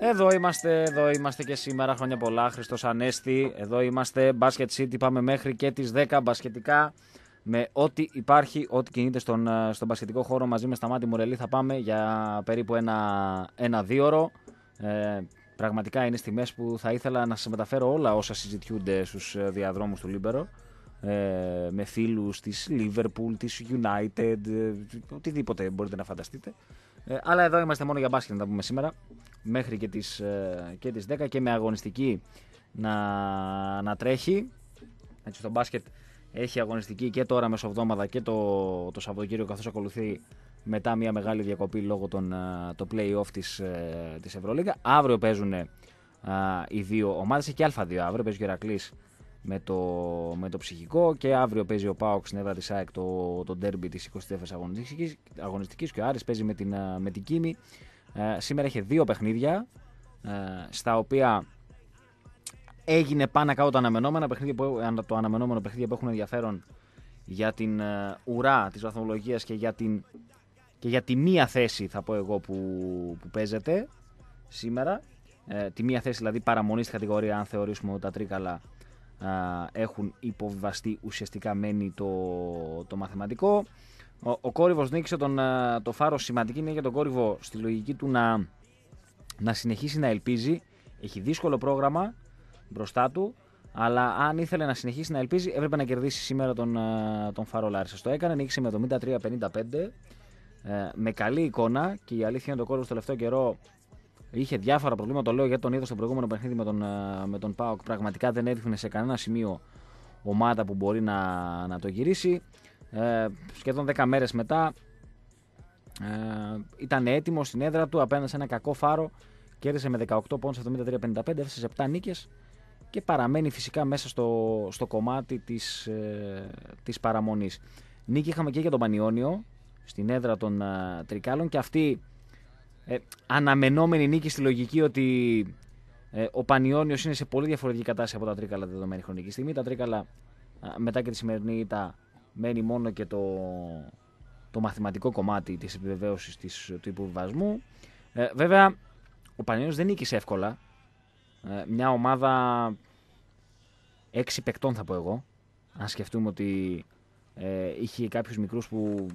Εδώ είμαστε, εδώ είμαστε και σήμερα. Χρόνια πολλά. Χριστός Ανέστη. Εδώ είμαστε. Basket City. Πάμε μέχρι και τις 10 μπασκετικά. Με ό,τι υπάρχει, ό,τι κινείται στον, ε, στον μπασκετικό χώρο μαζί με Σταμάτη Μουρελή θα πάμε για περίπου ένα, ένα δίωρο. Ε, πραγματικά είναι στιγμές που θα ήθελα να σας μεταφέρω όλα όσα συζητιούνται στους ε, διαδρόμους του Λίμπερο. Ε, με φίλους της Λίβερπουλ, της United, ε, οτιδήποτε μπορείτε να φανταστείτε. αλλά εδώ είμαστε μόνο για μπάσκετ να τα πούμε σήμερα μέχρι και τις, ε, και τις 10 και με αγωνιστική να, να τρέχει. Έτσι, το μπάσκετ έχει αγωνιστική και τώρα μεσοβδόμαδα και το, το Σαββατοκύριο καθώς ακολουθεί μετά μια μεγάλη διακοπή λόγω των ε, το play-off της, ε, της Ευρωλίγα. Αύριο παίζουν α, οι δύο ομάδες και α2 αύριο παίζει ο Ηρακλής με το, με το ψυχικό και αύριο παίζει ο Πάοξ στην έδρα της ΑΕΚ το, το ντέρμπι της 24 αγωνιστικής, αγωνιστικής και ο Άρης παίζει με την, με την Κίμη. Ε, σήμερα είχε δύο παιχνίδια ε, στα οποία έγινε πάνω κάτω τα αναμενόμενα παιχνίδια που, ε, το αναμενόμενο παιχνίδι που έχουν ενδιαφέρον για την ε, ουρά της βαθμολογίας και για, την, και για τη μία θέση θα πω εγώ που, που παίζεται σήμερα. τη μία θέση δηλαδή παραμονή στην κατηγορία αν θεωρήσουμε ότι τα τρίκαλα έχουν υποβιβαστεί ουσιαστικά μένει το, το μαθηματικό. Ο, ο κόρυβος νίκησε τον, ε, το φάρο. Σημαντική είναι για τον κόρυβο στη λογική του να, να συνεχίσει να ελπίζει. Έχει δύσκολο πρόγραμμα μπροστά του. Αλλά αν ήθελε να συνεχίσει να ελπίζει, έπρεπε να κερδίσει σήμερα τον, ε, τον Φάρο Λάρισας. Το έκανε, νίκησε με 73-55. Ε, με καλή εικόνα και η αλήθεια είναι ότι ο κόρυβος τελευταίο καιρό είχε διάφορα προβλήματα. Το λέω γιατί τον είδα στο προηγούμενο παιχνίδι με τον, με τον Πάοκ. Πραγματικά δεν έδειχνε σε κανένα σημείο ομάδα που μπορεί να το γυρίσει. Ε, σχεδόν 10 μέρες μετά ε, ήταν έτοιμος στην έδρα του απέναντι σε ένα κακό φάρο. Κέρδισε με 18 πόντους 73-55, έφτασε 7 νίκες και παραμένει φυσικά μέσα στο, στο κομμάτι της, ε, της παραμονής. Νίκη είχαμε και για τον Πανιόνιο στην έδρα των ε, Τρικάλων και αυτή ε, αναμενόμενη νίκη στη λογική ότι ε, ο Πανιόνιος είναι σε πολύ διαφορετική κατάσταση από τα Τρίκαλα δεδομένη χρονική στιγμή. Τα Τρίκαλα ε, μετά και τη σημερινή ήττα Μένει μόνο και το, το μαθηματικό κομμάτι της επιβεβαίωσης της, του υποβιβασμού. Ε, βέβαια, ο Πανιόνιος δεν νίκησε εύκολα. Ε, μια ομάδα έξι παικτών θα πω εγώ. Αν σκεφτούμε ότι ε, είχε κάποιους μικρούς που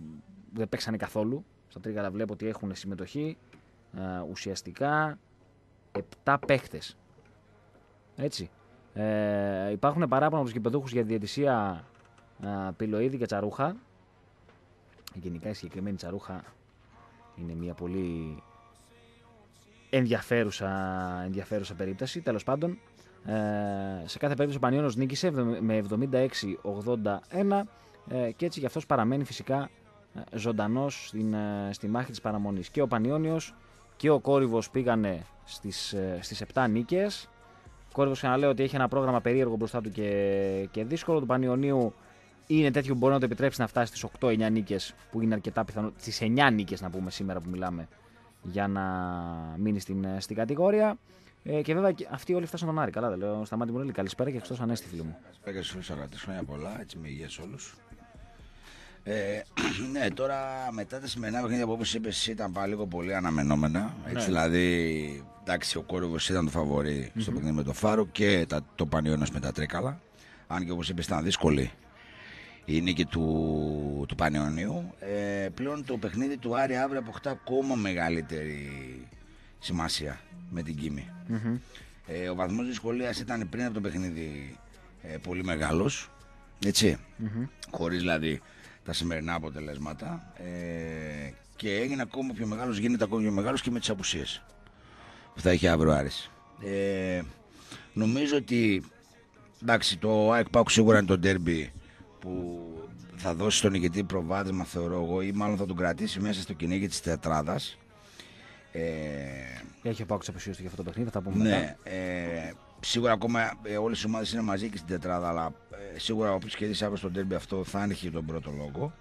δεν παίξανε καθόλου. Στα τρίγαλα βλέπω ότι έχουν συμμετοχή. Ε, ουσιαστικά 7 παίχτες. Έτσι. Ε, υπάρχουν παράπονα από τους γηπεδούχους για διατησία πυλοίδι και τσαρούχα. Γενικά η συγκεκριμένη τσαρούχα είναι μια πολύ ενδιαφέρουσα, ενδιαφέρουσα περίπτωση. τέλος πάντων, ε, σε κάθε περίπτωση ο Πανιώνος νίκησε με 76-81 ε, και έτσι γι' αυτός παραμένει φυσικά ε, ζωντανός στην, στη μάχη της παραμονής. Και ο Πανιώνιος και ο Κόρυβος πήγανε στις, στις 7 νίκες. Ο Κόρυβος ξαναλέω ότι έχει ένα πρόγραμμα περίεργο μπροστά του και, και δύσκολο. Του Πανιονίου είναι τέτοιο που μπορεί να το επιτρέψει να φτάσει στις 8-9 νίκες, που είναι αρκετά πιθανό. τις 9 νίκες, να πούμε σήμερα που μιλάμε, για να μείνει στην, ε, στην κατηγορία. Ε, και βέβαια αυτοί όλοι φτάσαν τον Άρη. Καλά, δεν λέω. Σταμάτη μου λέει καλησπέρα και εκτός Ανέστη, φίλο μου. Καλησπέρα και Χριστό Ανέστη, χρόνια πολλά. Έτσι με υγεία όλους. Ε, ναι, τώρα μετά τα σημερινά παιχνίδια που όπως είπες, ήταν πάλι λίγο πολύ αναμενόμενα. Έτσι, ναι. Δηλαδή, εντάξει, ο κόρυβος ήταν το φαβορη mm στο παιχνίδι με το Φάρο και τα, το Πανιόνα με τα Τρίκαλα. Αν και όπως είπες, ήταν δύσκολη η νίκη του, του Πανεωνίου. Ε, πλέον το παιχνίδι του Άρη αύριο αποκτά ακόμα μεγαλύτερη σημασία με την κιμη ε, ο βαθμός δυσκολίας ήταν πριν από το παιχνίδι ε, πολύ μεγάλος, έτσι, χωρίς δηλαδή τα σημερινά αποτελέσματα ε, και έγινε ακόμα πιο μεγάλος, γίνεται ακόμα πιο μεγάλος και με τις απουσίες που θα έχει αύριο Άρης. Ε, νομίζω ότι εντάξει, το ΑΕΚ σίγουρα είναι το ντέρμπι που θα δώσει στον ηγετή προβάδισμα θεωρώ εγώ ή μάλλον θα τον κρατήσει μέσα στο κυνήγι της τετράδας. Ε, Έχει Πάκος αποσίωση για αυτό το παιχνίδι, θα τα πούμε ναι, Ε, σίγουρα ακόμα ε, όλες οι ομάδες είναι μαζί και στην τετράδα, αλλά ε, σίγουρα όποιος κερδίσει αύριο στον τέρμπι αυτό θα άνοιχε τον πρώτο λόγο.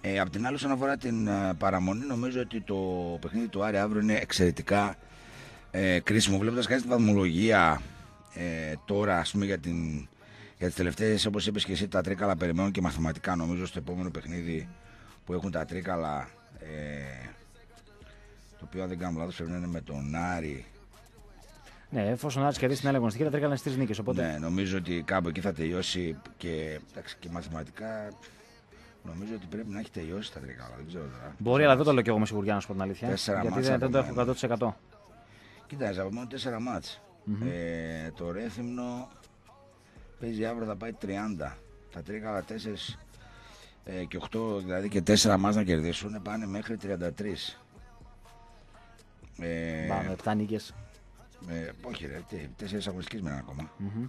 Ε, απ' την άλλη, όσον αφορά την ε, παραμονή, νομίζω ότι το παιχνίδι του Άρη αύριο είναι εξαιρετικά ε, κρίσιμο. Βλέποντας κανείς τη βαθμολογία ε, τώρα, ας πούμε, για την για τις τελευταίες, όπως είπες και εσύ, τα τρίκαλα περιμένουν και μαθηματικά. Νομίζω στο επόμενο παιχνίδι που έχουν τα τρίκαλα. Ε, το οποίο αν δεν κάνω λάθος πρέπει να είναι με τον Άρη. Ναι, εφόσον Άρης κερδίσει την άλλη αγωνιστική, τα τρίκαλα στις νίκες. Οπότε... Ναι, νομίζω ότι κάπου εκεί θα τελειώσει και, εντάξει, και μαθηματικά. Νομίζω ότι πρέπει να έχει τελειώσει τα τρίκαλα. Δεν ξέρω Μπορεί, αλλά δεν το λέω και εγώ με σιγουριά να σου πω την αλήθεια. Γιατί δεν, δεν το έχω 100%. Κοιτάξτε, από μόνο 4 μάτς. ε, το Ρέθυμνο Παίζει αύριο θα πάει 30. Τα 3 καλά 4 ε, και 8 δηλαδή και 4 μας να κερδίσουν πάνε μέχρι 33. Ε, Πάμε 7 νίκες. Ε, όχι ρε, τι, 4 αγωνιστικες μέναν ακόμα. Mm-hmm.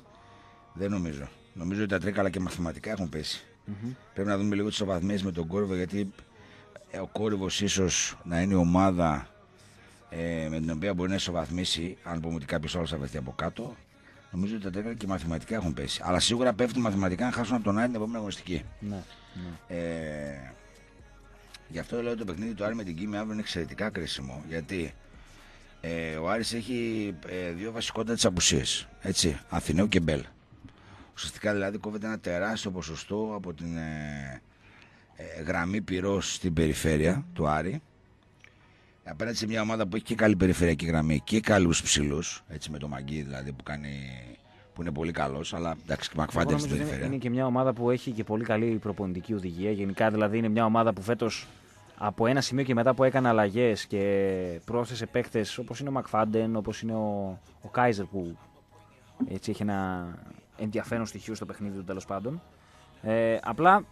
Δεν νομίζω. Νομίζω ότι τα καλά και μαθηματικά έχουν πέσει. Mm-hmm. Πρέπει να δούμε λίγο τις βαθμίες με τον κόρυβο γιατί ε, ο κόρυβος ίσως να είναι η ομάδα ε, με την οποία μπορεί να ισοβαθμίσει αν πούμε ότι κάποιος άλλος θα βρεθεί από κάτω Νομίζω ότι τα τέταρτα και μαθηματικά έχουν πέσει. Αλλά σίγουρα πέφτουν μαθηματικά αν χάσουν από τον Άρη την επόμενη αγωνιστική. Ναι, ναι, Ε, γι' αυτό λέω ότι το παιχνίδι του Άρη με την Κίμη αύριο είναι εξαιρετικά κρίσιμο. Γιατί ε, ο Άρης έχει ε, δύο βασικότατε απουσίες. Έτσι, Αθηναίου και Μπέλ. Ουσιαστικά δηλαδή κόβεται ένα τεράστιο ποσοστό από την ε, ε γραμμή πυρός στην περιφέρεια του Άρη απέναντι σε μια ομάδα που έχει και καλή περιφερειακή γραμμή και καλούς ψηλούς. Έτσι με το Μαγκί δηλαδή που κάνει. Που είναι πολύ καλός, αλλά εντάξει, και Μακφάντερ στην περιφέρεια. Είναι και μια ομάδα που έχει και πολύ καλή προπονητική οδηγία. Γενικά, δηλαδή, είναι μια ομάδα που φέτος από ένα σημείο και μετά που έκανε αλλαγές και πρόσθεσε παίκτες όπως είναι ο Μακφάντεν, όπως είναι ο, ο Κάιζερ που έτσι έχει ένα ενδιαφέρον στοιχείο στο παιχνίδι του τέλος πάντων. Ε, απλά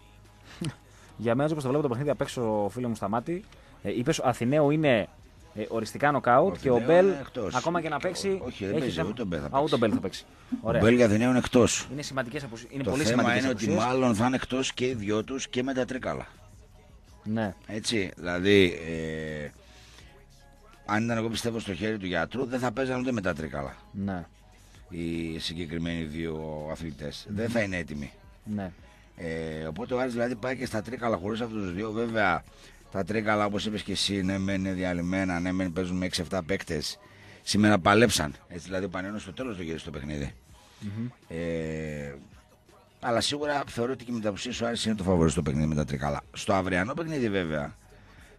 για μένα, όπως το βλέπω το παιχνίδι απ' έξω, φίλο μου, σταμάτη, ε, Είπες ο Αθηναίου είναι ε, οριστικά νοκάουτ και ο Μπέλ ακόμα και να παίξει. Όχι, δεν παίζει, ούτε ο Μπέλ θα παίξει. ο Μπέλ θα παίξει. Ο Μπέλ για Αθηναίου είναι εκτός. Είναι σημαντικές Είναι πολύ θέμα είναι ότι μάλλον θα είναι εκτός και οι δυο τους και με τα τρίκαλα. Ναι. Έτσι, δηλαδή. Ε, αν ήταν εγώ πιστεύω στο χέρι του γιατρού, δεν θα παίζανε ούτε με τα τρίκαλα. Ναι. Οι συγκεκριμένοι δύο αθλητές. Mm. Δεν θα είναι έτοιμοι. Ναι. Ε, οπότε ο Άρης δηλαδή πάει και στα τρίκαλα χωρίς αυτούς τους δύο. Βέβαια τα τρίκαλα όπως είπες και εσύ, ναι, μεν είναι διαλυμένα, ναι, μεν παίζουν με 6-7 παίκτες. Σήμερα παλέψαν. Έτσι, δηλαδή ο στο τέλος το γύρισε το παιχνιδι ε, αλλά σίγουρα θεωρώ ότι και με τα ο Άρης είναι το φαβορή στο παιχνίδι με τα τρικάλα. Στο αυριανό παιχνίδι βέβαια,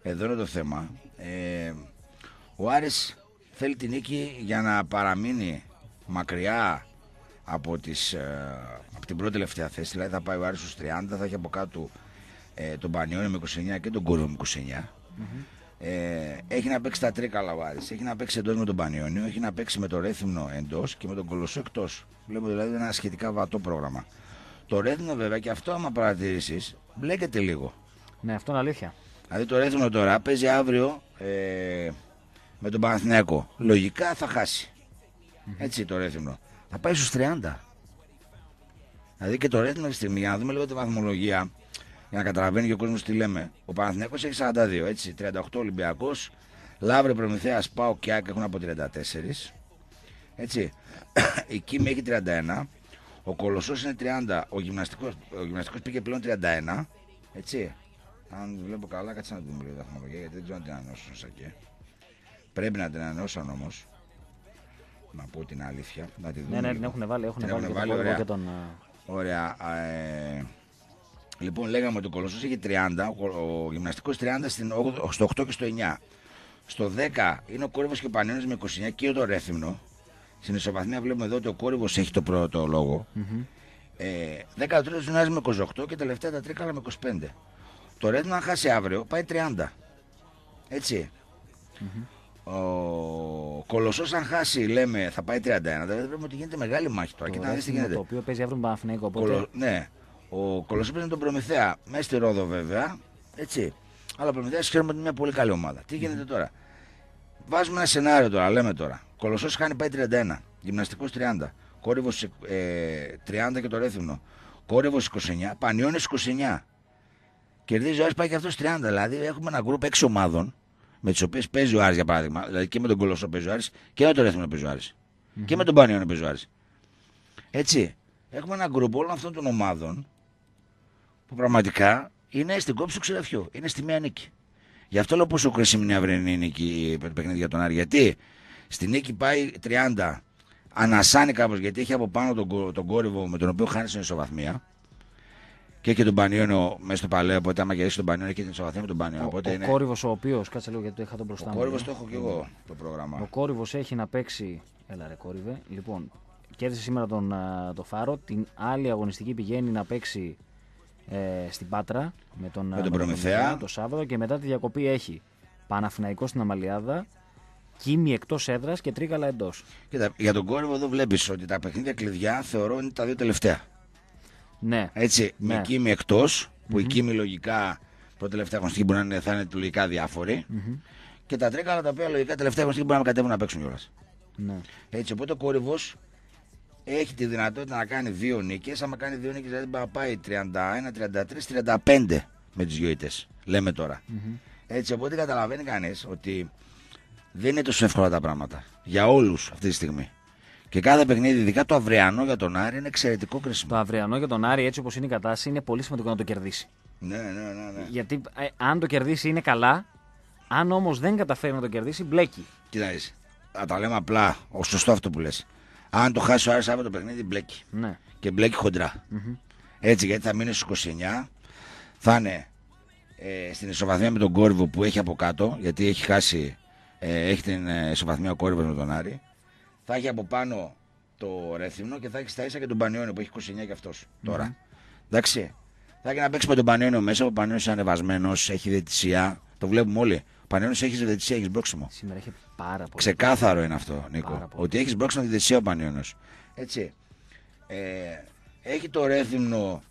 εδώ είναι το θέμα. Ε, ο Άρης θέλει την νίκη για να παραμείνει μακριά από, τις, ε, από την πρώτη τελευταία θέση. Δηλαδή θα πάει ο Άρης στους 30, θα έχει από κάτω ε, τον Πανιόνιο με 29 και τον Κόρδο με 29. Ε, έχει να παίξει τα τρία λαβάδε. Έχει να παίξει εντός με τον Πανιόνιο, έχει να παίξει με το Ρέθυμνο εντός και με τον Κολοσσό εκτός. Βλέπουμε δηλαδή ένα σχετικά βατό πρόγραμμα. Το Ρέθυμνο βέβαια και αυτό, άμα παρατηρήσεις, μπλέκεται λίγο. Ναι, αυτό είναι αλήθεια. Δηλαδή το Ρέθυμνο τώρα παίζει αύριο ε, με τον Παναθηναϊκό. Λογικά θα χασει Έτσι το Ρέθυμνο. Θα πάει στους 30. Δηλαδή και το Ρέθυμνο αυτή τη στιγμή, δούμε λίγο τη βαθμολογία, για να καταλαβαίνει και ο κόσμος τι λέμε. Ο Παναθηναίκος έχει 42, έτσι. 38 Ολυμπιακό. Λαύρε Προμηθέας, Πάο και Άκ έχουν από 34. Έτσι. Η Κίμη έχει 31. Ο Κολοσσός είναι 30. Ο γυμναστικός ο γυμναστικός πήγε πλέον 31. Έτσι. Αν βλέπω καλά, κάτσε να δούμε λίγο τα γιατί δεν ξέρω αν την ανανεώσουν και, Πρέπει να την ανανεώσουν όμως. Να πω την αλήθεια. Να τη δούμε ναι, ναι, την έχουν βάλει. Έχουν βάλει, και βάλει, ωραία. τον... Ε, ωραία. Ε, Λοιπόν, λέγαμε ότι ο Κολοσσός έχει 30, ο, ο γυμναστικός 30 στην, στο 8 και στο 9. Στο 10 είναι ο Κόρυβος και ο με 29 και το Ρέθυμνο. Στην ισοπαθμία βλέπουμε εδώ ότι ο Κόρυβος έχει το πρώτο λόγο. Mm-hmm. Ε, 13 Ζουνάς με 28 και τελευταία τα Τρίκαλα με 25. Το Ρέθυμνο αν χάσει αύριο πάει 30. ετσι Ο Κολοσσός, αν χάσει, λέμε θα πάει 31. Δηλαδή βλέπουμε ότι γίνεται μεγάλη μάχη τώρα. Το και Το οποίο παίζει αύριο με Ναι. Ο Κολοσσός είναι τον Προμηθέα μέσα στη Ρόδο βέβαια. Έτσι. Αλλά ο Προμηθέας χαίρομαι ότι είναι μια πολύ καλή ομάδα. Τι γίνεται mm. τώρα. Βάζουμε ένα σενάριο τώρα, λέμε τώρα. Κολοσσός χάνει πάει 31, γυμναστικό 30, κόρυβο ε, 30 και το ρέθυμνο. Κόρυβος 29, πανιώνε 29. Κερδίζει ο Άρης πάει και αυτός 30. Δηλαδή έχουμε ένα γκρουπ 6 ομάδων με τις οποίες παίζει ο Άρης για παράδειγμα. Δηλαδή και με τον Κολοσσό παίζει ο και με τον ρέθυμνο παίζει ο mm Mm-hmm. Και με τον Πανιόνε παίζει ο Έτσι. Έχουμε ένα γκρουπ όλων αυτών των ομάδων που πραγματικά είναι στην κόψη του ξεραφιού. Είναι στη μία νίκη. Γι' αυτό λέω πόσο κρίσιμη είναι η αυρινή νίκη παιχνίδι για τον Άρη. Γιατί στη νίκη πάει 30, ανασάνει κάπως γιατί έχει από πάνω τον, τον κόρυβο με τον οποίο χάνει την ισοβαθμία. Και έχει τον Πανιόνιο μέσα στο παλαιό. Οπότε, άμα κερδίσει τον Πανιόνιο, έχει την ισοβαθμία με τον Πανιόνιο. Ο, ο είναι... κόρυβος ο οποίος, κάτσε λίγο γιατί το είχα τον μπροστά μου. Ο κόρυβος το έχω και εγώ το πρόγραμμα. Ο κόρυβος έχει να παίξει. Έλα, ρε κόρυβε. Λοιπόν, κέρδισε σήμερα τον, το Φάρο. Την άλλη αγωνιστική πηγαίνει να παίξει ε, στην Πάτρα με τον, ε, με τον Προμηθέα το Σάββατο και μετά τη διακοπή έχει Παναφυναϊκό στην Αμαλιάδα, Κίμη εκτός έδρας και Τρίγαλα εντός. για τον κόρυβο εδώ βλέπεις ότι τα παιχνίδια κλειδιά θεωρώ είναι τα δύο τελευταία. Ναι. Έτσι, με ναι. Κίμη εκτός, που mm-hmm. η Κίμη λογικά τελευταία γνωστή μπορεί να είναι, θα είναι λογικά Και τα τρίκαλα τα οποία λογικά τελευταία γνωστή μπορεί να κατέβουν να παίξουν κιόλας. Ναι. Έτσι, οπότε ο κόρυβος έχει τη δυνατότητα να κάνει δύο νίκες. Άμα κάνει δύο νίκες, δηλαδή να πάει 31, 33, 35 με του δύο Λέμε Έτσι, οπότε καταλαβαίνει κανείς ότι δεν είναι τόσο εύκολα τα πράγματα για όλους αυτή τη στιγμή. Και κάθε παιχνίδι, ειδικά το αυριανό για τον Άρη, είναι εξαιρετικό κρίσιμο. Το αυριανό για τον Άρη, έτσι όπως είναι η κατάσταση, είναι πολύ σημαντικό να το κερδίσει. Ναι, ναι, ναι. ναι. Γιατί ε, αν το κερδίσει είναι καλά, αν όμως δεν καταφέρει να το κερδίσει, μπλέκει. Κοιτάξτε, τα λέμε απλά, ο σωστό αυτό που λες. Αν το χάσει ο Άρης αύριο το παιχνίδι, μπλέκει. Ναι. Και μπλέκει Έτσι, γιατί θα μείνει στου 29, θα είναι ε, στην ισοβαθμία με τον κόρυβο που έχει από κάτω, γιατί έχει χάσει, ε, έχει την ε, ισοβαθμία ο κόρυβος με τον Άρη. Θα έχει από πάνω το Ρέθυμνο και θα έχει στα ίσα και τον Πανιόνιο που έχει 29 και αυτο τώρα. Εντάξει. Θα έχει να παίξει με τον Πανιόνιο μέσα. Ο Πανιόνιος είναι ανεβασμένος, έχει διαιτησία. Το βλέπουμε όλοι. Πανιόνιο έχει διαιτησία, έχεις μπρόξιμο. Σήμερα έχει πάρα πολύ. Ξεκάθαρο είναι αυτό, Νίκο. Ότι έχεις μπρόξιμο διαιτησία ο Πανιόνιο. Έτσι. Ε, έχει το ρέθυμνο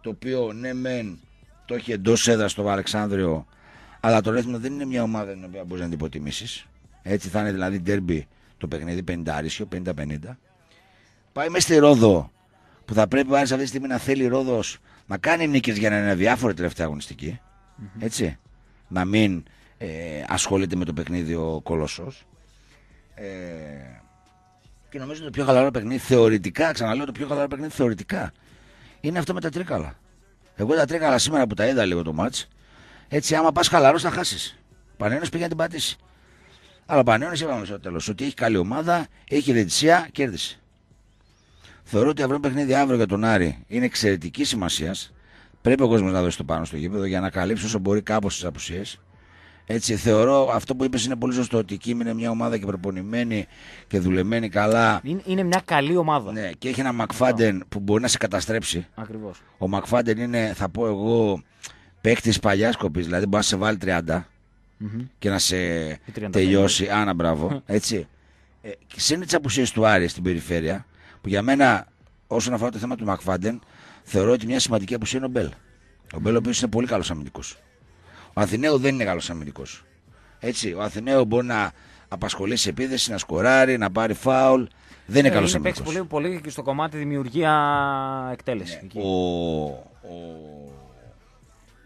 το οποίο ναι, μεν το έχει εντός έδρας στο Αλεξάνδριο, αλλά το ρέθυμνο δεν είναι μια ομάδα την οποία μπορείς να την υποτιμήσεις. Έτσι θα είναι δηλαδή ντέρμπι το παιχνίδι 50 50-50. Πάει μέσα στη Ρόδο που θα πρέπει σε αυτή τη στιγμή να θέλει Ρόδος να κάνει νίκες για να είναι διάφορη τελευταία Έτσι. Να μην ε, ασχολείται με το παιχνίδι ο Κολοσσός. Ε, και νομίζω το πιο χαλαρό παιχνίδι θεωρητικά, ξαναλέω το πιο χαλαρό παιχνίδι θεωρητικά, είναι αυτό με τα τρίκαλα. Εγώ τα τρίκαλα σήμερα που τα είδα λίγο το μάτς, έτσι άμα πας χαλαρός θα χάσεις. Πανένος πήγε να την πατήσει. Αλλά ο είπαμε στο τέλος ότι έχει καλή ομάδα, έχει διαιτησία, κέρδισε. Θεωρώ ότι αυτό το παιχνίδι αύριο για τον Άρη είναι εξαιρετικής σημασίας. Πρέπει ο κόσμος να δώσει το πάνω στο γήπεδο για να καλύψει όσο μπορεί κάπως τις απουσίες. Έτσι θεωρώ αυτό που είπες είναι πολύ σωστό ότι η Κίμη είναι μια ομάδα και προπονημένη και δουλεμένη καλά. Είναι, είναι μια καλή ομάδα. Ναι, και έχει ένα Μακφάντεν που μπορεί να σε καταστρέψει. ακριβώς. Ο Μακφάντεν είναι, θα πω εγώ, παίκτη παλιάς κοπής. Δηλαδή μπορεί να σε βάλει 30 mm και να σε 30 τελειώσει. Άνα, μπράβο. Έτσι. Ε, Συν τι απουσίε του Άρη στην περιφέρεια, που για μένα όσον αφορά το θέμα του Μακφάντεν, θεωρώ ότι μια σημαντική απουσία είναι ο Μπέλ. Ο Μπέλ, ο οποίος είναι πολύ καλός αμυντικός. Ο Αθηναίο δεν είναι Γάλλος αμυντικός. Έτσι, ο Αθηναίο μπορεί να απασχολήσει σε επίθεση, να σκοράρει, να πάρει φάουλ. Δεν είναι ε, καλός αμυντικό. παίξει πολύ, πολύ και στο κομμάτι δημιουργία εκτέλεση. Ναι, ο. Ο,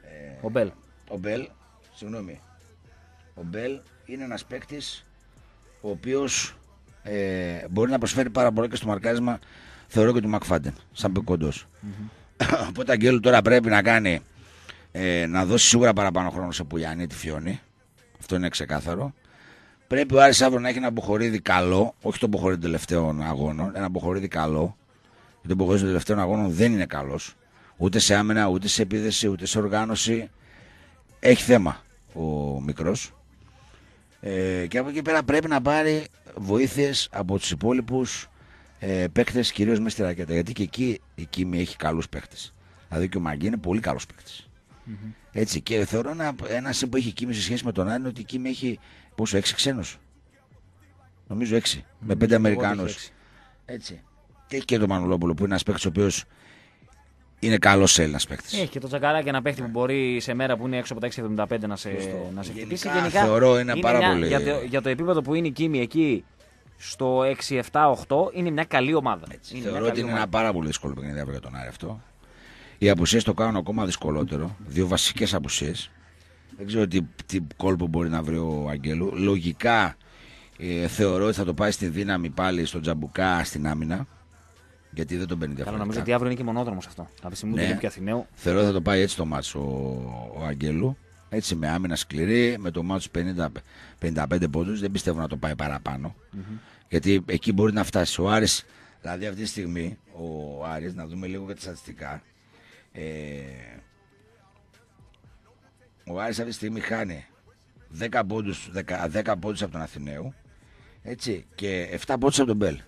ε, ο Μπέλ. Ο Μπέλ, συγγνώμη. Ο Μπέλ είναι ένας παίκτης ο οποίος ε, μπορεί να προσφέρει πάρα πολύ και στο μαρκάρισμα θεωρώ και του Μακφάντεν, σαν πει mm Οπότε Αγγέλου τώρα πρέπει να κάνει ε, να δώσει σίγουρα παραπάνω χρόνο σε Πουλιανή τη Φιόνη. Αυτό είναι ξεκάθαρο. Πρέπει ο Άρης αύριο να έχει ένα αποχωρίδι καλό, όχι το αποχωρίδι των τελευταίων αγώνων, ένα αποχωρίδι καλό. Γιατί το αποχωρίδι των τελευταίων αγώνων δεν είναι καλός. Ούτε σε άμενα, ούτε σε επίδεση, ούτε σε οργάνωση. Έχει θέμα ο μικρός. Ε, και από εκεί πέρα πρέπει να πάρει βοήθειες από τους υπόλοιπους ε, παίκτες, κυρίως με στη ρακέτα. Γιατί και εκεί η Κίμη έχει καλούς παίκτες. Δηλαδή και ο Μαγκή είναι πολύ καλός παίκτης. Mm-hmm. Έτσι. Και θεωρώ ένα, που έχει κοίμη σε σχέση με τον είναι ότι η κοίμη έχει πόσο, έξι ξένους. Νομίζω Με πέντε Αμερικάνου. Έτσι. Και, και τον Μανουλόπουλο που είναι ένας παίκτης ο οποίος είναι καλός Έλληνας παίκτης. Έχει και το και ένα παίκτη που μπορεί σε μέρα που είναι έξω από τα 6,75 να σε, να χτυπήσει. Γενικά, θεωρώ ένα πάρα πολύ. Για το, για το επίπεδο που είναι η Κίμη εκεί στο 6-7-8 είναι μια καλή ομάδα. Έτσι, θεωρώ ότι είναι ένα πάρα πολύ δύσκολο παιχνίδι για τον Άρη αυτό. Οι απουσίες το κάνουν ακόμα δυσκολότερο. Δύο βασικές απουσίες. Δεν ξέρω τι, τι κόλπο μπορεί να βρει ο Αγγέλου. Λογικά ε, θεωρώ ότι θα το πάει στη δύναμη πάλι στον Τζαμπουκά στην άμυνα. Γιατί δεν τον παίρνει διαφορετικά. Καλά, νομίζω ότι αύριο είναι και μονόδρομος αυτό. Από τη στιγμή ναι, είναι Θεωρώ ότι θα το πάει έτσι το μάτσο ο, ο Αγγέλου. Έτσι με άμυνα σκληρή, με το μάτσο 50, 55 πόντους. Δεν πιστεύω να το πάει παραπάνω. Mm-hmm. Γιατί εκεί μπορεί να φτάσει ο Άρης Δηλαδή αυτή τη στιγμή ο Άρης, να δούμε λίγο και τα στατιστικά, ε, ο Άρης αυτή τη στιγμή χάνει 10 πόντους, 10, 10 πόντους από τον Αθηναίου έτσι, και 7 πόντους από τον Μπέλ.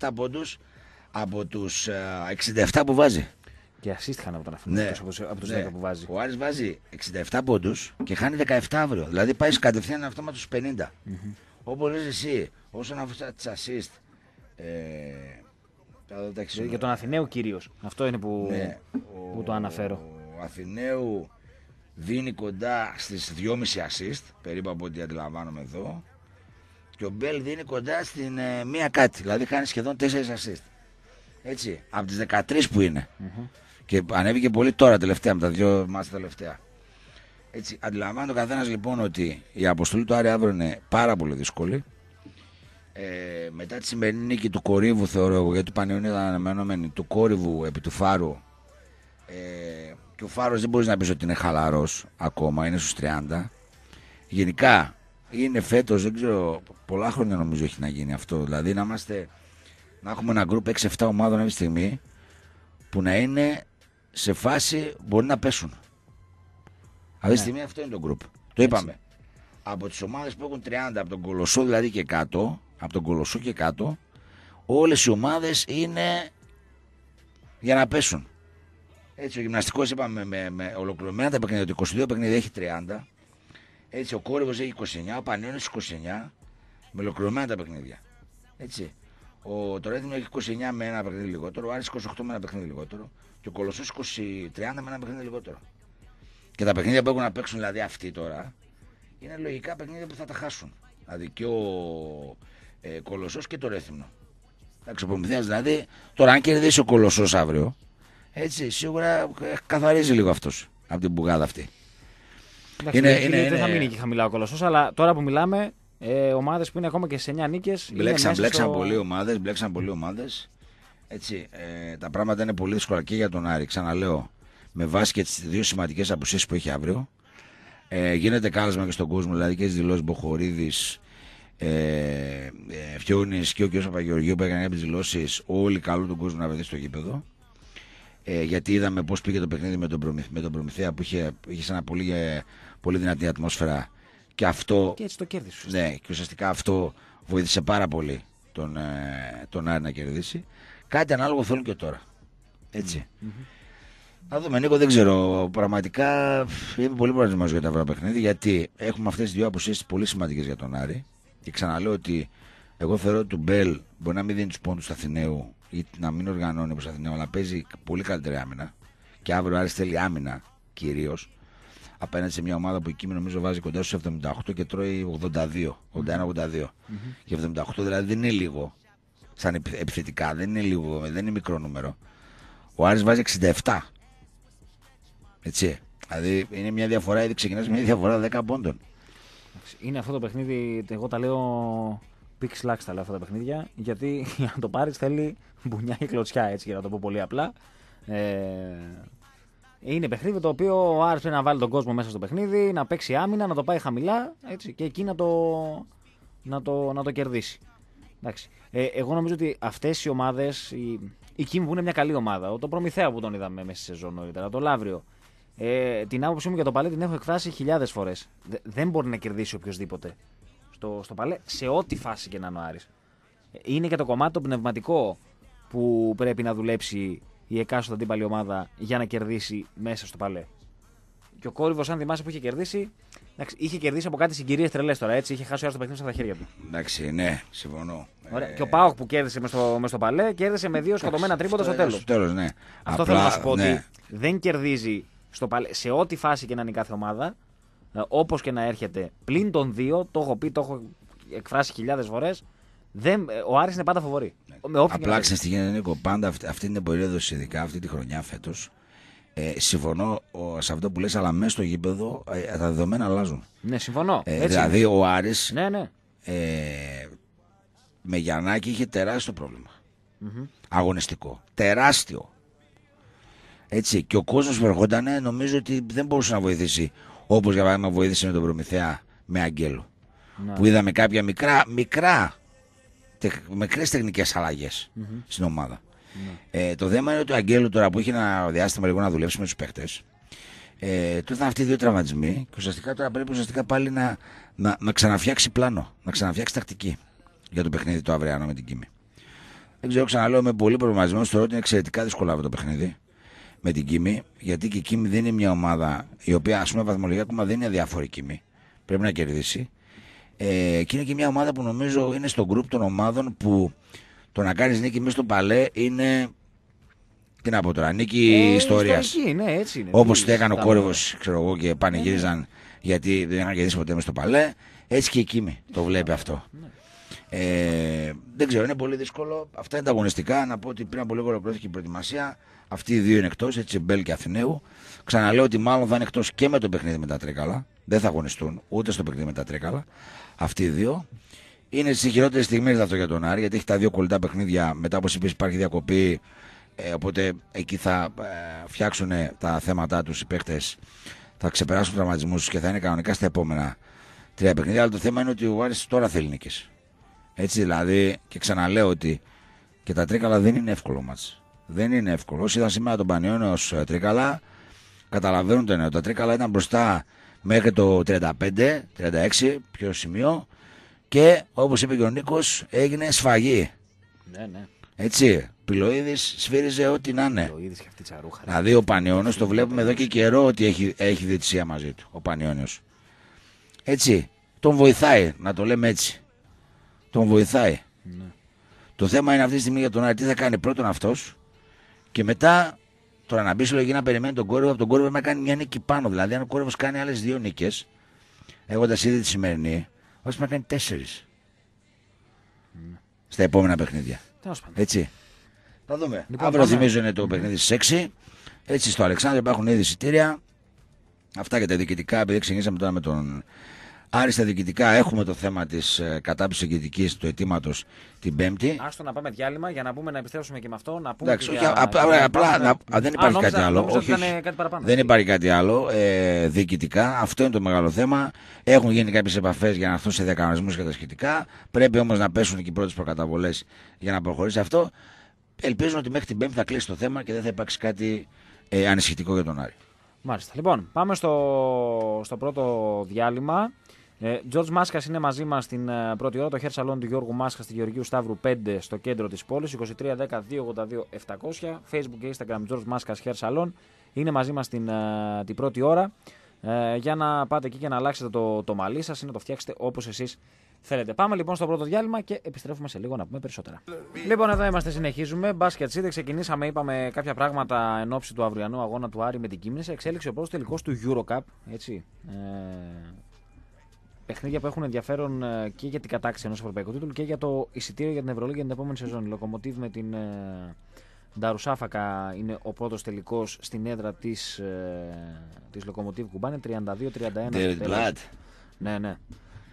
17 πόντους από τους 67 ε, που βάζει. Και assist από τον Αθηναίο ναι, από τους 10 ναι. που βάζει. Ο Άρης βάζει 67 πόντους και χάνει 17 αύριο. Δηλαδή πάει κατευθείαν με τους 50. Mm -hmm. Όπως λες εσύ, όσον αφορά τις assist, ε, Εντάξει, για τον Αθηναίο κυρίως. Αυτό είναι που, ναι. που το αναφέρω. Ο Αθηναίου δίνει κοντά στις 2,5 assist, περίπου από ό,τι αντιλαμβάνομαι εδώ. Και ο Μπέλ δίνει κοντά στην ε, μία κάτι, δηλαδή κάνει σχεδόν 4 assist. Έτσι, από τις 13 που ειναι mm-hmm. Και ανέβηκε πολύ τώρα τελευταία, με τα δύο μάτια τελευταία. Έτσι, αντιλαμβάνεται ο καθένας λοιπόν ότι η αποστολή του Άρη Αύριο είναι πάρα πολύ δύσκολη. Ε, μετά τη σημερινή νίκη του Κορύβου, θεωρώ εγώ, γιατί του Πανεωνίου ήταν του Κόρυβου επί του Φάρου. Ε, και ο Φάρος δεν μπορείς να πεις ότι είναι χαλαρός ακόμα, είναι στους 30. Γενικά είναι φέτος, δεν ξέρω, πολλά χρόνια νομίζω έχει να γίνει αυτό. Δηλαδή να είμαστε, να έχουμε ένα γκρουπ 6-7 ομάδων αυτή τη στιγμή που να είναι σε φάση μπορεί να πέσουν. Ναι. Αυτή τη ναι. στιγμή αυτό είναι το γκρουπ. Το είπαμε. Από τις ομάδες που έχουν 30, από τον Κολοσσό δηλαδή και κάτω, από τον Κολοσσό και κάτω, όλες οι ομάδες είναι για να πέσουν. Έτσι, ο γυμναστικός είπαμε με, με ολοκληρωμένα τα παιχνίδια, το 22 παιχνίδι έχει 30. Έτσι, ο Κόρυβος έχει 29, ο Πανιώνης 29, με ολοκληρωμένα τα παιχνίδια. Έτσι. Ο Τωρέτινο έχει 29 με ένα παιχνίδι λιγότερο, ο Άρης 28 με ένα παιχνίδι λιγότερο και ο Κολοσσός 20, 30 με ένα παιχνίδι λιγότερο. Και τα παιχνίδια που έχουν να παίξουν δηλαδή αυτοί τώρα είναι λογικά παιχνίδια που θα τα χάσουν. Δηλαδή και ο, ε, Κολοσσός και το Ρέθυμνο. Εντάξει, ο δηλαδή, τώρα αν κερδίσει ο Κολοσσός αύριο, έτσι σίγουρα ε, καθαρίζει λίγο αυτός από την μπουγάδα αυτή. Εντάξει, είναι, είναι, είναι, δεν θα μείνει και χαμηλά ο Κολοσσός, αλλά τώρα που μιλάμε, ε, ομάδες που είναι ακόμα και σε 9 νίκε. Μπλέξαν, μπλέξαν στο... πολύ ομάδες, μπλέξαν πολλοί ομάδες. Έτσι, ε, τα πράγματα είναι πολύ δύσκολα και για τον Άρη, ξαναλέω, με βάση και τις δύο σημαντικές απουσίες που έχει αύριο. Ε, γίνεται κάλεσμα και στον κόσμο, δηλαδή και στις δηλώσεις Μποχορίδης, ε, ε και ο κ. Παπαγεωργίου που έκανε δηλώσεις, όλοι καλούν τον κόσμο να βρεθεί στο γήπεδο. Ε, γιατί είδαμε πώς πήγε το παιχνίδι με τον, Προμηθ, με τον Προμηθέα που είχε, είχε σαν ένα πολύ, ε, πολύ δυνατή ατμόσφαιρα. Και αυτό. Και έτσι το κέρδισε. Ναι, και ουσιαστικά αυτό βοήθησε πάρα πολύ τον, ε, τον Άρη να κερδίσει. Κάτι ανάλογο θέλουν και τώρα. Έτσι. Mm-hmm. Να δούμε, Νίκο, δεν ξέρω. Πραγματικά είμαι πολύ προετοιμασμένο για τα βραβεία παιχνίδι γιατί έχουμε αυτές τις δύο αποσύσει πολύ σημαντικές για τον Άρη. Και ξαναλέω ότι εγώ θεωρώ ότι ο Μπέλ μπορεί να μην δίνει τους πόντους του Αθηναίου ή να μην οργανώνει προ Αθηναίου, αλλά παίζει πολύ καλύτερη άμυνα. Και αύριο Άρης θέλει άμυνα κυρίως απέναντι σε μια ομάδα που εκεί νομίζω βάζει κοντά στους 78 και τρώει 82, 81-82. Και 78 δηλαδή δεν είναι λίγο. Σαν επιθετικά δεν είναι λίγο, δεν είναι μικρό νούμερο. Ο Άρης βάζει 67. Έτσι. Δηλαδή είναι μια διαφορά, ήδη ξεκινάς μια διαφορά 10 πόντων είναι αυτό το παιχνίδι, εγώ τα λέω πιξ λαξ τα λέω αυτά τα παιχνίδια, γιατί για να το πάρεις θέλει μπουνιά και κλωτσιά, έτσι για να το πω πολύ απλά. Ε, είναι παιχνίδι το οποίο ο να βάλει τον κόσμο μέσα στο παιχνίδι, να παίξει άμυνα, να το πάει χαμηλά έτσι, και εκεί να το, να το, να το κερδίσει. Ε, εγώ νομίζω ότι αυτές οι ομάδες, η, η Κίμ που είναι μια καλή ομάδα, το Προμηθέα που τον είδαμε μέσα στη σεζόν νωρίτερα, το Λαύριο, ε, την άποψή μου για το παλέ την έχω εκφράσει χιλιάδες φορές. Δεν μπορεί να κερδίσει οποιοδήποτε στο, στο παλέ, σε ό,τι φάση και να είναι ε, Είναι και το κομμάτι το πνευματικό που πρέπει να δουλέψει η εκάστοτε αντίπαλη ομάδα για να κερδίσει μέσα στο παλέ. Και ο κόρυβος, αν θυμάσαι που είχε κερδίσει, είχε κερδίσει από κάτι συγκυρίες τρελές τώρα. Έτσι, είχε χάσει ο Άρης το παιχνίδι στα χέρια του. Εντάξει, ναι, συμφωνώ. Ε... Και ο Πάοκ που κέρδισε με στο, με στο παλέ, κέρδισε με δύο σκοτωμένα τρίποτα στο τέλος. Ναι. Αυτό Απλά, θέλω να σου πω ναι. ότι δεν κερδίζει στο παλέ... σε ό,τι φάση και να είναι κάθε ομάδα, ε, όπως και να έρχεται, πλην των δύο, το έχω πει, το έχω εκφράσει χιλιάδες φορές. Δεν, ε, ο Άρης είναι πάντα φοβορή. Ναι. Απλά ξέρετε Νίκο. Πάντα αυτή, αυτή την περίοδο, ειδικά αυτή τη χρονιά φέτος, ε, συμφωνώ σε αυτό που λες, αλλά μέσα στο γήπεδο ε, τα δεδομένα αλλάζουν. Ναι, συμφωνώ. Ε, δηλαδή ο Άρης ναι, ναι. με Γιαννάκη είχε τεράστιο πρόβλημα. Αγωνιστικό. Τεράστιο. Έτσι, και ο κόσμος που ερχόταν νομίζω ότι δεν μπορούσε να βοηθήσει. Όπως για παράδειγμα βοήθησε με τον Προμηθεά με Άγγελο. Να. Που είδαμε κάποια μικρά, μικρά μικρές τεχνικές αλλαγές στην ομάδα. Ναι. ε, το θέμα είναι ότι ο Αγγέλου τώρα που είχε ένα διάστημα λίγο να δουλέψει με τους παίχτες, ε, του ήταν αυτοί οι δύο τραυματισμοί και ουσιαστικά τώρα πρέπει ουσιαστικά πάλι να, να, να ξαναφτιάξει πλάνο, να ξαναφτιάξει τακτική για το παιχνίδι το αυριανό με την Κίμη. Δεν ξέρω, ξαναλέω, είμαι πολύ προβληματισμένος. Θεωρώ ότι είναι εξαιρετικά δύσκολο αυτό το παιχνίδι με την Κίμη, γιατί και η Κίμη δεν είναι μια ομάδα η οποία, ας πούμε, βαθμολογικά ακόμα δεν είναι αδιάφορη Κίμη. Πρέπει να κερδίσει. Ε, και είναι και μια ομάδα που νομίζω είναι στο γκρουπ των ομάδων που το να κάνεις νίκη μέσα στο παλέ είναι. Τι να πω τώρα, νίκη ε, ιστορίας. Ναι, Όπω έκανε ο κόρυβο, ξέρω εγώ, και πανηγύριζαν ναι, ναι. γιατί δεν είχαν κερδίσει ποτέ μέσα στο παλέ. Έτσι και η Κίμη το βλέπει ναι. αυτό. Ε, δεν ξέρω, είναι πολύ δύσκολο. Αυτά είναι τα αγωνιστικά. Να πω ότι πριν από λίγο ολοκληρώθηκε η προετοιμασία. Αυτοί οι δύο είναι εκτός, έτσι Μπέλ και Αθηναίου. Ξαναλέω ότι μάλλον θα είναι εκτός και με το παιχνίδι με τα τρίκαλα. Δεν θα αγωνιστούν ούτε στο παιχνίδι με τα τρίκαλα. Αυτοί οι δύο. Είναι στις χειρότερες στιγμές αυτό για τον Άρη, γιατί έχει τα δύο κολλητά παιχνίδια. Μετά, όπως είπες, υπάρχει διακοπή. Ε, οπότε εκεί θα ε, φτιάξουν τα θέματα τους οι παίχτε. Θα ξεπεράσουν τραυματισμού και θα είναι κανονικά στα επόμενα τρία παιχνίδια. Αλλά το θέμα είναι ότι ο Άρης τώρα θέλει νίκη. Έτσι δηλαδή, και ξαναλέω ότι και τα τρίκαλα δεν είναι εύκολο μάτς. Δεν είναι εύκολο. Όσοι είδαν σήμερα τον Πανιόνιο ε, Τρίκαλα, καταλαβαίνουν το νέο. Τα Τρίκαλα ήταν μπροστά μέχρι το 35-36, πιο σημείο. Και όπως είπε και ο Νίκος, έγινε σφαγή. Ναι, ναι. Έτσι. Πιλοίδης σφύριζε ό,τι να είναι. Πιλοίδης και Δηλαδή ο Πανιόνιο το βλέπουμε εδώ και καιρό ότι έχει, έχει μαζί του. Ο Πανιόνιο. Έτσι. Τον βοηθάει, να το λέμε έτσι. Τον βοηθάει. Ναι. Το θέμα είναι αυτή τη στιγμή για τον Άρη τι θα κάνει πρώτον αυτός και μετά τώρα να μπει συλλογή να περιμένει τον κόρυβο από τον κόρυβο να κάνει μια νίκη πάνω. Δηλαδή, αν ο κόρυβος κάνει άλλες δύο νίκες, έχοντας ήδη τη σημερινή, ο να κάνει τέσσερις. Mm. Ναι. Στα επόμενα παιχνίδια. Έτσι. Θα δούμε. Λοιπόν, Αύριο θυμίζω είναι το παιχνίδι στις 6. Έτσι στο Αλεξάνδρου υπάρχουν ήδη εισιτήρια. Αυτά για τα διοικητικά, επειδή ξεκινήσαμε τώρα με τον Άριστα διοικητικά έχουμε το θέμα της ε, κατάπιση διοικητικής του αιτήματος την Πέμπτη. Άστο να πάμε διάλειμμα για να πούμε να επιστρέψουμε και με αυτό. Να πούμε Εντάξει, απλά, να... δεν υπάρχει κάτι άλλο. Δεν υπάρχει κάτι άλλο. Ε, διοικητικά αυτό είναι το μεγάλο θέμα. Έχουν γίνει κάποιες επαφές για να έρθουν σε διακανονισμούς και τα σχετικά. Πρέπει όμως να πέσουν και οι πρώτες προκαταβολές για να προχωρήσει αυτό. Ελπίζω ότι μέχρι την Πέμπτη θα κλείσει το θέμα και δεν θα υπάρξει κάτι ε, ανησυχητικό για τον Άρη. Μάλιστα. Λοιπόν, πάμε στο, στο πρώτο διάλειμμα. Τζορτζ ε, Μάσκας είναι μαζί μας την ε, πρώτη ώρα. Το hair salon του Γιώργου Μάσκας στη Γεωργίου Σταύρου 5 στο κέντρο της πόλης. 2310-282-700. Facebook και Instagram Τζορτζ Μάσκας hair salon. Είναι μαζί μας την, ε, την πρώτη ώρα. Ε, για να πάτε εκεί και να αλλάξετε το, το μαλλί σας ή να το φτιάξετε όπως εσείς θέλετε. Πάμε λοιπόν στο πρώτο διάλειμμα και επιστρέφουμε σε λίγο να πούμε περισσότερα. Λοιπόν, εδώ είμαστε, συνεχίζουμε. Μπάσκετ City, ξεκινήσαμε, είπαμε κάποια πράγματα εν ώψη του αυριανού αγώνα του Άρη με την Κίμνη. Εξέλιξε ο πρώτος τελικός του Eurocup. Έτσι. Ε, παιχνίδια που έχουν ενδιαφέρον ε, και για την κατάξη ενός ευρωπαϊκού τίτλου και για το εισιτήριο για την Ευρωλίγα για την επόμενη σεζόν. Λοκομοτίβ με την ε, Νταρουσάφακα είναι ο πρώτος τελικός στην έδρα της ε, της Λοκομοτίβ Κουμπάνε. 32-31. David Blatt. Ναι, ναι.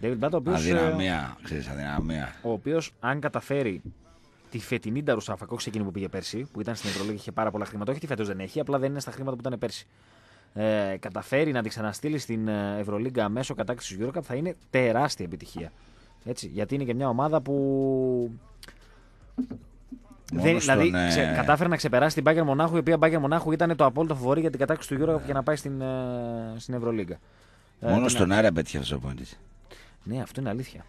David Blatt, ο οποίος, αδυναμία, ξέρεις, αδυναμία. Ο οποίος, αν καταφέρει τη φετινή Νταρουσάφακα, όχι εκείνη που πήγε πέρσι, που ήταν στην Ευρωλίγα και είχε πάρα πολλά χρήματα, όχι τη φέτος δεν έχει, απλά δεν είναι στα χρήματα που ήταν πέρσι ε, καταφέρει να την ξαναστείλει στην ε, Ευρωλίγκα μέσω κατάκτησης του Eurocup θα είναι τεράστια επιτυχία. Έτσι, γιατί είναι και μια ομάδα που. δηλαδή, ναι. κατάφερε να ξεπεράσει την Bayern Μονάχου, η οποία Bayern Μονάχου ήταν το απόλυτο φοβορή για την κατάκτηση του Eurocup για να πάει στην, ε, στην Ευρωλίγκα. Μόνο ε, στον ναι. Άρα πέτυχε αυτό Ναι, αυτό είναι αλήθεια.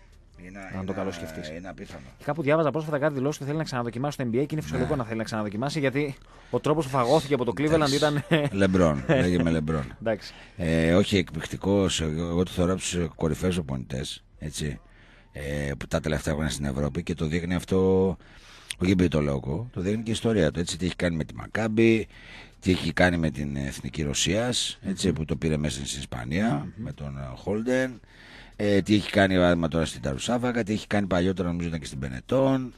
Είναι, να το καλώ σκεφτείς. Είναι απίθανο. Κάπου διάβαζα πρόσφατα κάτι δηλώσεις ότι θέλει να ξαναδοκιμάσει το NBA και είναι φυσιολογικό ναι. να θέλει να ξαναδοκιμάσει γιατί ο τρόπος που φαγώθηκε από το Cleveland ήταν. Λεμπρόν. Λέγε με Λεμπρόν. ε, όχι εκπληκτικός. Εγώ το θεωρώ από τους κορυφαίους οπονητές ε, που τα τελευταία χρόνια στην Ευρώπη και το δείχνει αυτό. Όχι επειδή το λόγο, το δείχνει και η ιστορία του. Έτσι, τι έχει κάνει με τη Μακάμπη, τι έχει κάνει με την Εθνική Ρωσίας, έτσι, που το πήρε μέσα στην Ισπανία, με τον Χόλντεν. Ε, τι έχει κάνει τώρα στην Ταρουσάβακα, τι έχει κάνει παλιότερα νομίζω ήταν και στην Πενετών.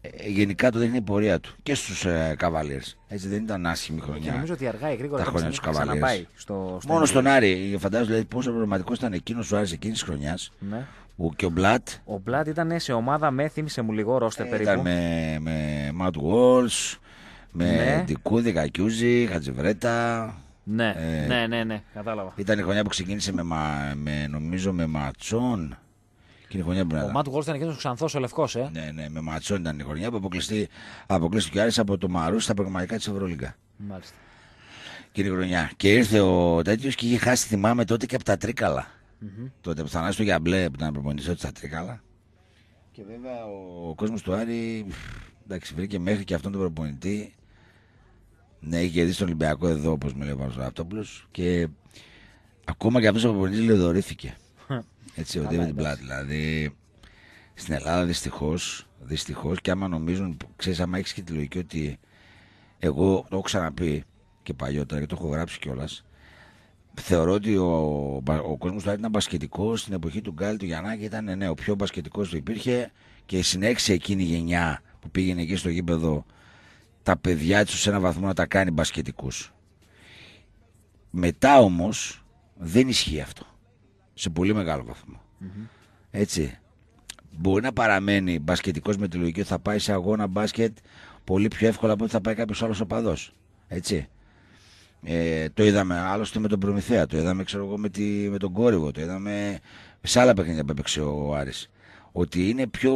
Ε, γενικά το δείχνει η πορεία του και στους ε, Έτσι δεν ήταν άσχημη χρονιά. νομίζω ότι αργά ή γρήγορα τα χρόνια του Cavaliers. Στο, στο Μόνο στον Άρη. Φαντάζομαι δηλαδή, πόσο προβληματικό ήταν εκείνος ο Άρης εκείνης τη χρονιάς. Ναι. Ο, και ο Μπλατ. Ο Μπλατ ήταν σε ομάδα με, θύμισε μου λίγο ρόστερ ε, περίπου. Ήταν με, με Γουόλ, με ναι. Ντικούδη, Κακιούζη, Χατζιβρέτα. Ναι, ε, ναι, ναι, ναι, κατάλαβα. Ήταν η χρονιά που ξεκίνησε με, με νομίζω με Ματσόν. Και η χρονιά που ο Μάτου Γκολ ήταν εκείνο ο Ξανθός ο Λευκός, ε. Ναι, ναι, με Ματσόν ήταν η χρονιά που αποκλείστηκε ο από το Μαρούς στα πραγματικά της Ευρωλίγκα. Μάλιστα. η Χρονιά. Και ήρθε ο τέτοιος και είχε χάσει, θυμάμαι τότε και από τα τρικαλα mm-hmm. Τότε που θα για Γιαμπλέ που ήταν προπονητής στα Τρίκαλα. Και βέβαια ο, ο κόσμος του Άρη εντάξει, βρήκε μέχρι και αυτόν τον προπονητή ναι, έχει κερδίσει τον Ολυμπιακό εδώ, όπως με λέει ο Παναγιώτοπουλο. Και ακόμα και αυτός ο Παπαδοπούλη λεωδορήθηκε. Έτσι, ο David Blatt. Δηλαδή, στην Ελλάδα δυστυχώς, δυστυχώς και άμα νομίζουν, ξέρεις, άμα έχεις και τη λογική ότι εγώ το έχω ξαναπεί και παλιότερα και το έχω γράψει κιόλας. Θεωρώ ότι ο, ο κόσμος του ήταν πασχετικό στην εποχή του Γκάλι του Γιαννάκη. Ήταν ναι, ναι ο πιο πασχετικό που υπήρχε και συνέχισε εκείνη η γενιά που πήγαινε εκεί στο γήπεδο τα παιδιά τους σε έναν βαθμό να τα κάνει μπασκετικούς. Μετά όμως δεν ισχύει αυτό. Σε πολύ μεγάλο Έτσι. Μπορεί να παραμένει μπασκετικός με τη λογική ότι θα πάει σε αγώνα μπάσκετ πολύ πιο εύκολα από ότι θα πάει κάποιος άλλος οπαδός. Έτσι. Ε, το είδαμε άλλωστε με τον Προμηθέα, το είδαμε ξέρω εγώ, με, τη, με τον Κόρυγο, το είδαμε σε άλλα παιχνίδια που έπαιξε ο Άρης. Ότι είναι πιο,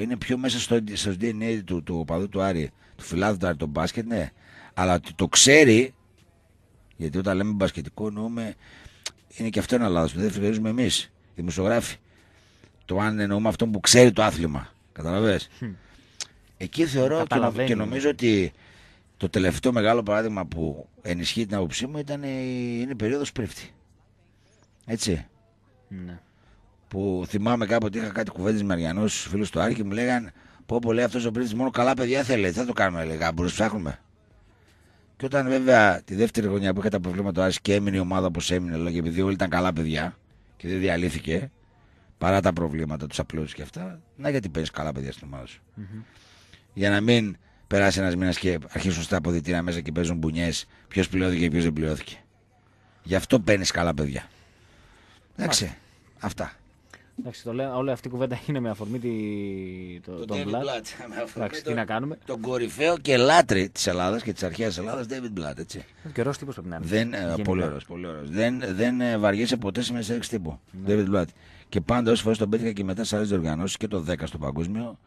είναι πιο μέσα στο, στο DNA του, του οπαδού του Άρη του φιλάθλου το μπάσκετ, ναι. Αλλά ότι το ξέρει, γιατί όταν λέμε μπασκετικό εννοούμε, είναι και αυτό ένα λάθος δεν φιλίζουμε εμείς, οι δημοσιογράφοι. Το αν εννοούμε αυτόν που ξέρει το άθλημα. Καταλαβαίνεις. Εκεί θεωρώ και, νομίζω ότι το τελευταίο μεγάλο παράδειγμα που ενισχύει την άποψή μου ήταν η, είναι η περίοδος πρίφτη. Έτσι. Ναι. Που θυμάμαι κάποτε είχα κάτι κουβέντες με Αριανούς φίλου του Άρη και μου λέγαν Πω πω λέει αυτός ο πρίτης μόνο καλά παιδιά θέλει, θα το κάνουμε λέει, γάμπρους ψάχνουμε. Και όταν βέβαια τη δεύτερη γωνία που είχα τα προβλήματα του Άρης και έμεινε η ομάδα όπως έμεινε, λόγια επειδή όλοι ήταν καλά παιδιά και δεν διαλύθηκε, παρά τα προβλήματα τους απλούς και αυτά, να γιατί παίρνεις καλά παιδιά στην ομάδα σου. Για να μην περάσει ένας μήνας και αρχίσουν στα αποδητήρα μέσα και παίζουν μπουνιές ποιος πληρώθηκε και ποιος δεν πληρώθηκε. Γι' αυτό παίρνεις καλά παιδιά. Εντάξει. Αυτά. Εντάξει, το όλη αυτή η κουβέντα είναι με αφορμή τη, το, τον David Μπλάτ. τι να κάνουμε. Τον κορυφαίο και λάτρη της Ελλάδας και της αρχαίας Ελλάδας, David Μπλάτ, Έτσι. Καιρός τύπος πρέπει να είναι. Ε, πολύ ωραίος, Δεν, δεν ε, βαριέσαι ποτέ σε μέσα τύπο ναι. David Και πάντα όσες φορές τον πέτυχα και μετά σε άλλες διοργανώσεις και το 10 στο παγκόσμιο.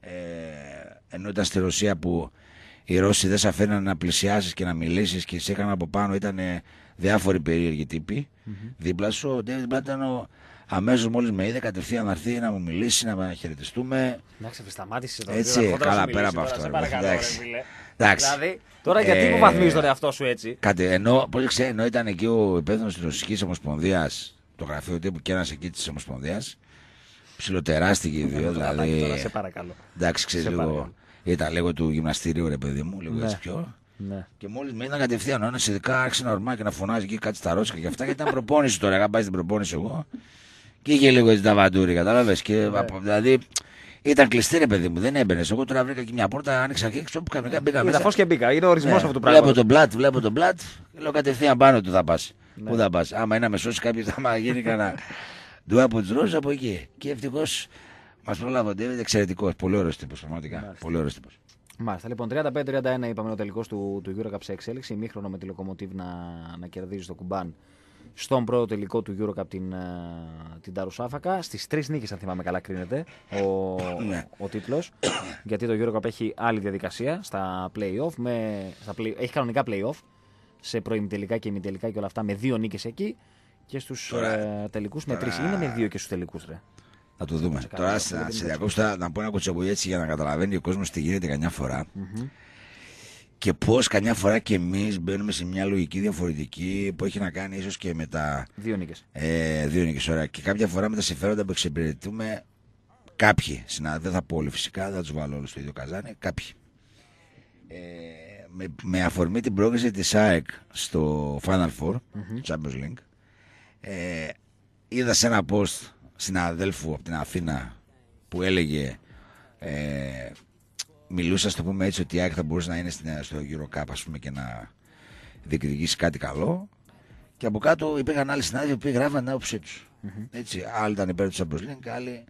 Ε, ενώ ήταν στη Ρωσία που οι Ρώσοι δεν σε αφήναν να πλησιάσεις και να μιλήσεις και σε είχαν απο από πάνω. Ήταν διάφοροι περίεργοι τύποι. Mm-hmm. Δίπλα σου ο David Μπλάτ ήταν ο αμέσως μόλις με είδε κατευθείαν να έρθει να μου μιλήσει, να με χαιρετιστούμε. Εντάξει, σταμάτησε τώρα. Έτσι, καλά, πέρα από αυτό. Εντάξει. Εντάξει. Δηλαδή, τώρα γιατί ε, μου βαθμίζει τον εαυτό σου έτσι. Κάτι, ενώ, πώς ξέ, ενώ ήταν εκεί ο υπεύθυνος της Ρωσικής Ομοσπονδίας, το γραφείο τύπου και ένας εκεί της Ομοσπονδίας. Ψιλοτεράστηκε οι δύο. Δηλαδή, τώρα, παρακαλώ. Εντάξει, ξέρεις λίγο. Ήταν λίγο του γυμναστηρίου, ρε παιδί μου, λίγο ναι. έτσι πιο. Ναι. Και μόλις με είδα κατευθείαν ο ένας ειδικά άρχισε να ορμάει και να φωνάζει εκεί κάτι στα ρώσικα και αυτά. Γιατί ήταν προπόνηση τώρα. Είχα την προπόνηση εγώ. Βγήκε λίγο έτσι τα βαντούρη, κατάλαβε. Yeah. Ναι. Δηλαδή ήταν κλειστή, ρε παιδί μου, δεν έμπαινες. Εγώ τώρα βρήκα και μια πόρτα, άνοιξα και έξω που μπήκα Με και μπήκα, είναι ορισμός yeah. Ναι. αυτό το πράγμα. Βλέπω τον πλάτ, βλέπω τον πλάτ, λέω κατευθείαν πάνω του θα πας. Ναι. Πού θα πας. Άμα είναι να με σώσει κάποιος, θα γίνει κανένα. Του από του ρόζε από εκεί. Και ευτυχώς μας προλαβω ο εξαιρετικο εξαιρετικό. Πολύ ωραίος τύπος, πραγματικά. Πολύ ωραίος τύπος. Μάλιστα. Λοιπόν, 35-31 είπαμε ο τελικός του, του Eurocup σε εξέλιξη. Μήχρονο με τη Λοκομοτίβ να, να κερδίζει το κουμπάν στον πρώτο τελικό του Eurocup την, ε, την Ταρουσάφακα. στις τρεις νίκες αν θυμάμαι καλά, κρίνεται ο, ναι. ο τίτλος. γιατί το Eurocup έχει άλλη διαδικασία στα playoff. Με, στα play, έχει κανονικά play-off σε προημιτελικά και ημιτελικά και όλα αυτά με δύο νίκες εκεί. Και στους ε, τελικούς με τρεις. Είναι με δύο και στους τελικούς ρε. Θα το δούμε. Τώρα σε διακόψω να πω ένα κοτσαμπολί έτσι για να καταλαβαίνει ο κόσμος τι γίνεται καμιά και πώς καμιά φορά και εμείς μπαίνουμε σε μια λογική διαφορετική που έχει να κάνει ίσως και με τα. Δύο νίκες. Ε, δύο νίκες, ωραία. Και κάποια φορά με τα συμφέροντα που εξυπηρετούμε κάποιοι συνάδελφοι, δεν θα πω όλοι φυσικά, δεν τους βάλω όλους στο ίδιο καζάνι, κάποιοι. Ε, με, με, αφορμή την πρόκληση της ΑΕΚ στο Final Four, mm Champions League, ε, είδα σε ένα post συναδέλφου από την Αθήνα που έλεγε ε, μιλούσα, το πούμε έτσι, ότι η ΑΕΚ θα μπορούσε να είναι στην, στο Euro ας πούμε, και να διεκδικήσει κάτι καλό. Και από κάτω υπήρχαν άλλοι συνάδελφοι που γράφαν την άποψή τους. Έτσι, άλλοι ήταν υπέρ του Σαμπροσλίνγκ, άλλοι.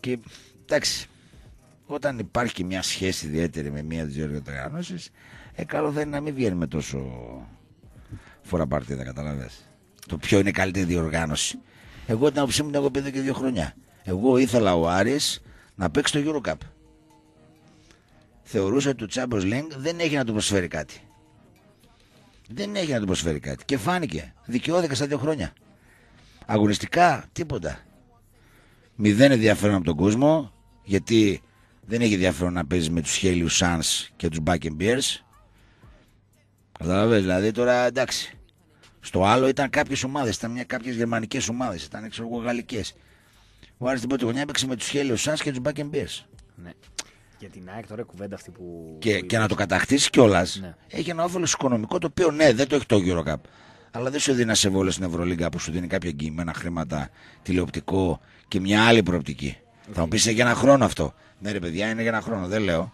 Και εντάξει, όταν υπάρχει και μια σχέση ιδιαίτερη με μία τη δύο διοργανώσει, ε, καλό θα είναι να μην βγαίνει με τόσο φορά παρτίδα, καταλαβαίνετε. Το ποιο είναι καλύτερη διοργάνωση. Εγώ την άποψή μου την έχω πει εδώ και δύο χρόνια. Εγώ ήθελα ο Άρης να παίξει το Eurocup θεωρούσε ότι ο Τσάμπρος Λίνγκ δεν έχει να του προσφέρει κάτι. Δεν έχει να του προσφέρει κάτι. Και φάνηκε. Δικαιώθηκα στα δύο χρόνια. Αγωνιστικά τίποτα. Μηδέν ενδιαφέρον από τον κόσμο, γιατί δεν έχει ενδιαφέρον να παίζεις με τους Χέλιου Σαν και τους Μπάκεν Bears. Καταλαβαίνετε, δηλαδή τώρα εντάξει. Στο άλλο ήταν κάποιες ομάδες, ήταν μια κάποιες γερμανικές ομάδες, ήταν γαλλικές. Ο Άρης την πρώτη γωνιά έπαιξε με τους Χέλιου Σαν και τους Μπάκεν Bears. Ναι. Για την ΑΕΚ τώρα κουβέντα αυτή που. Και, και να το κατακτήσεις κιόλας. Ναι. Έχει ένα όφελο οικονομικό το οποίο ναι, δεν το έχει το Eurocup. Αλλά δεν σου δίνει να σε βόλες στην Ευρωλίγκα που σου δίνει κάποια εγγυημένα χρήματα, τηλεοπτικό και μια άλλη προοπτική. Θα μου πεις ε, για ένα χρόνο αυτό. Ναι, ρε παιδιά, είναι για ένα χρόνο, δεν λέω.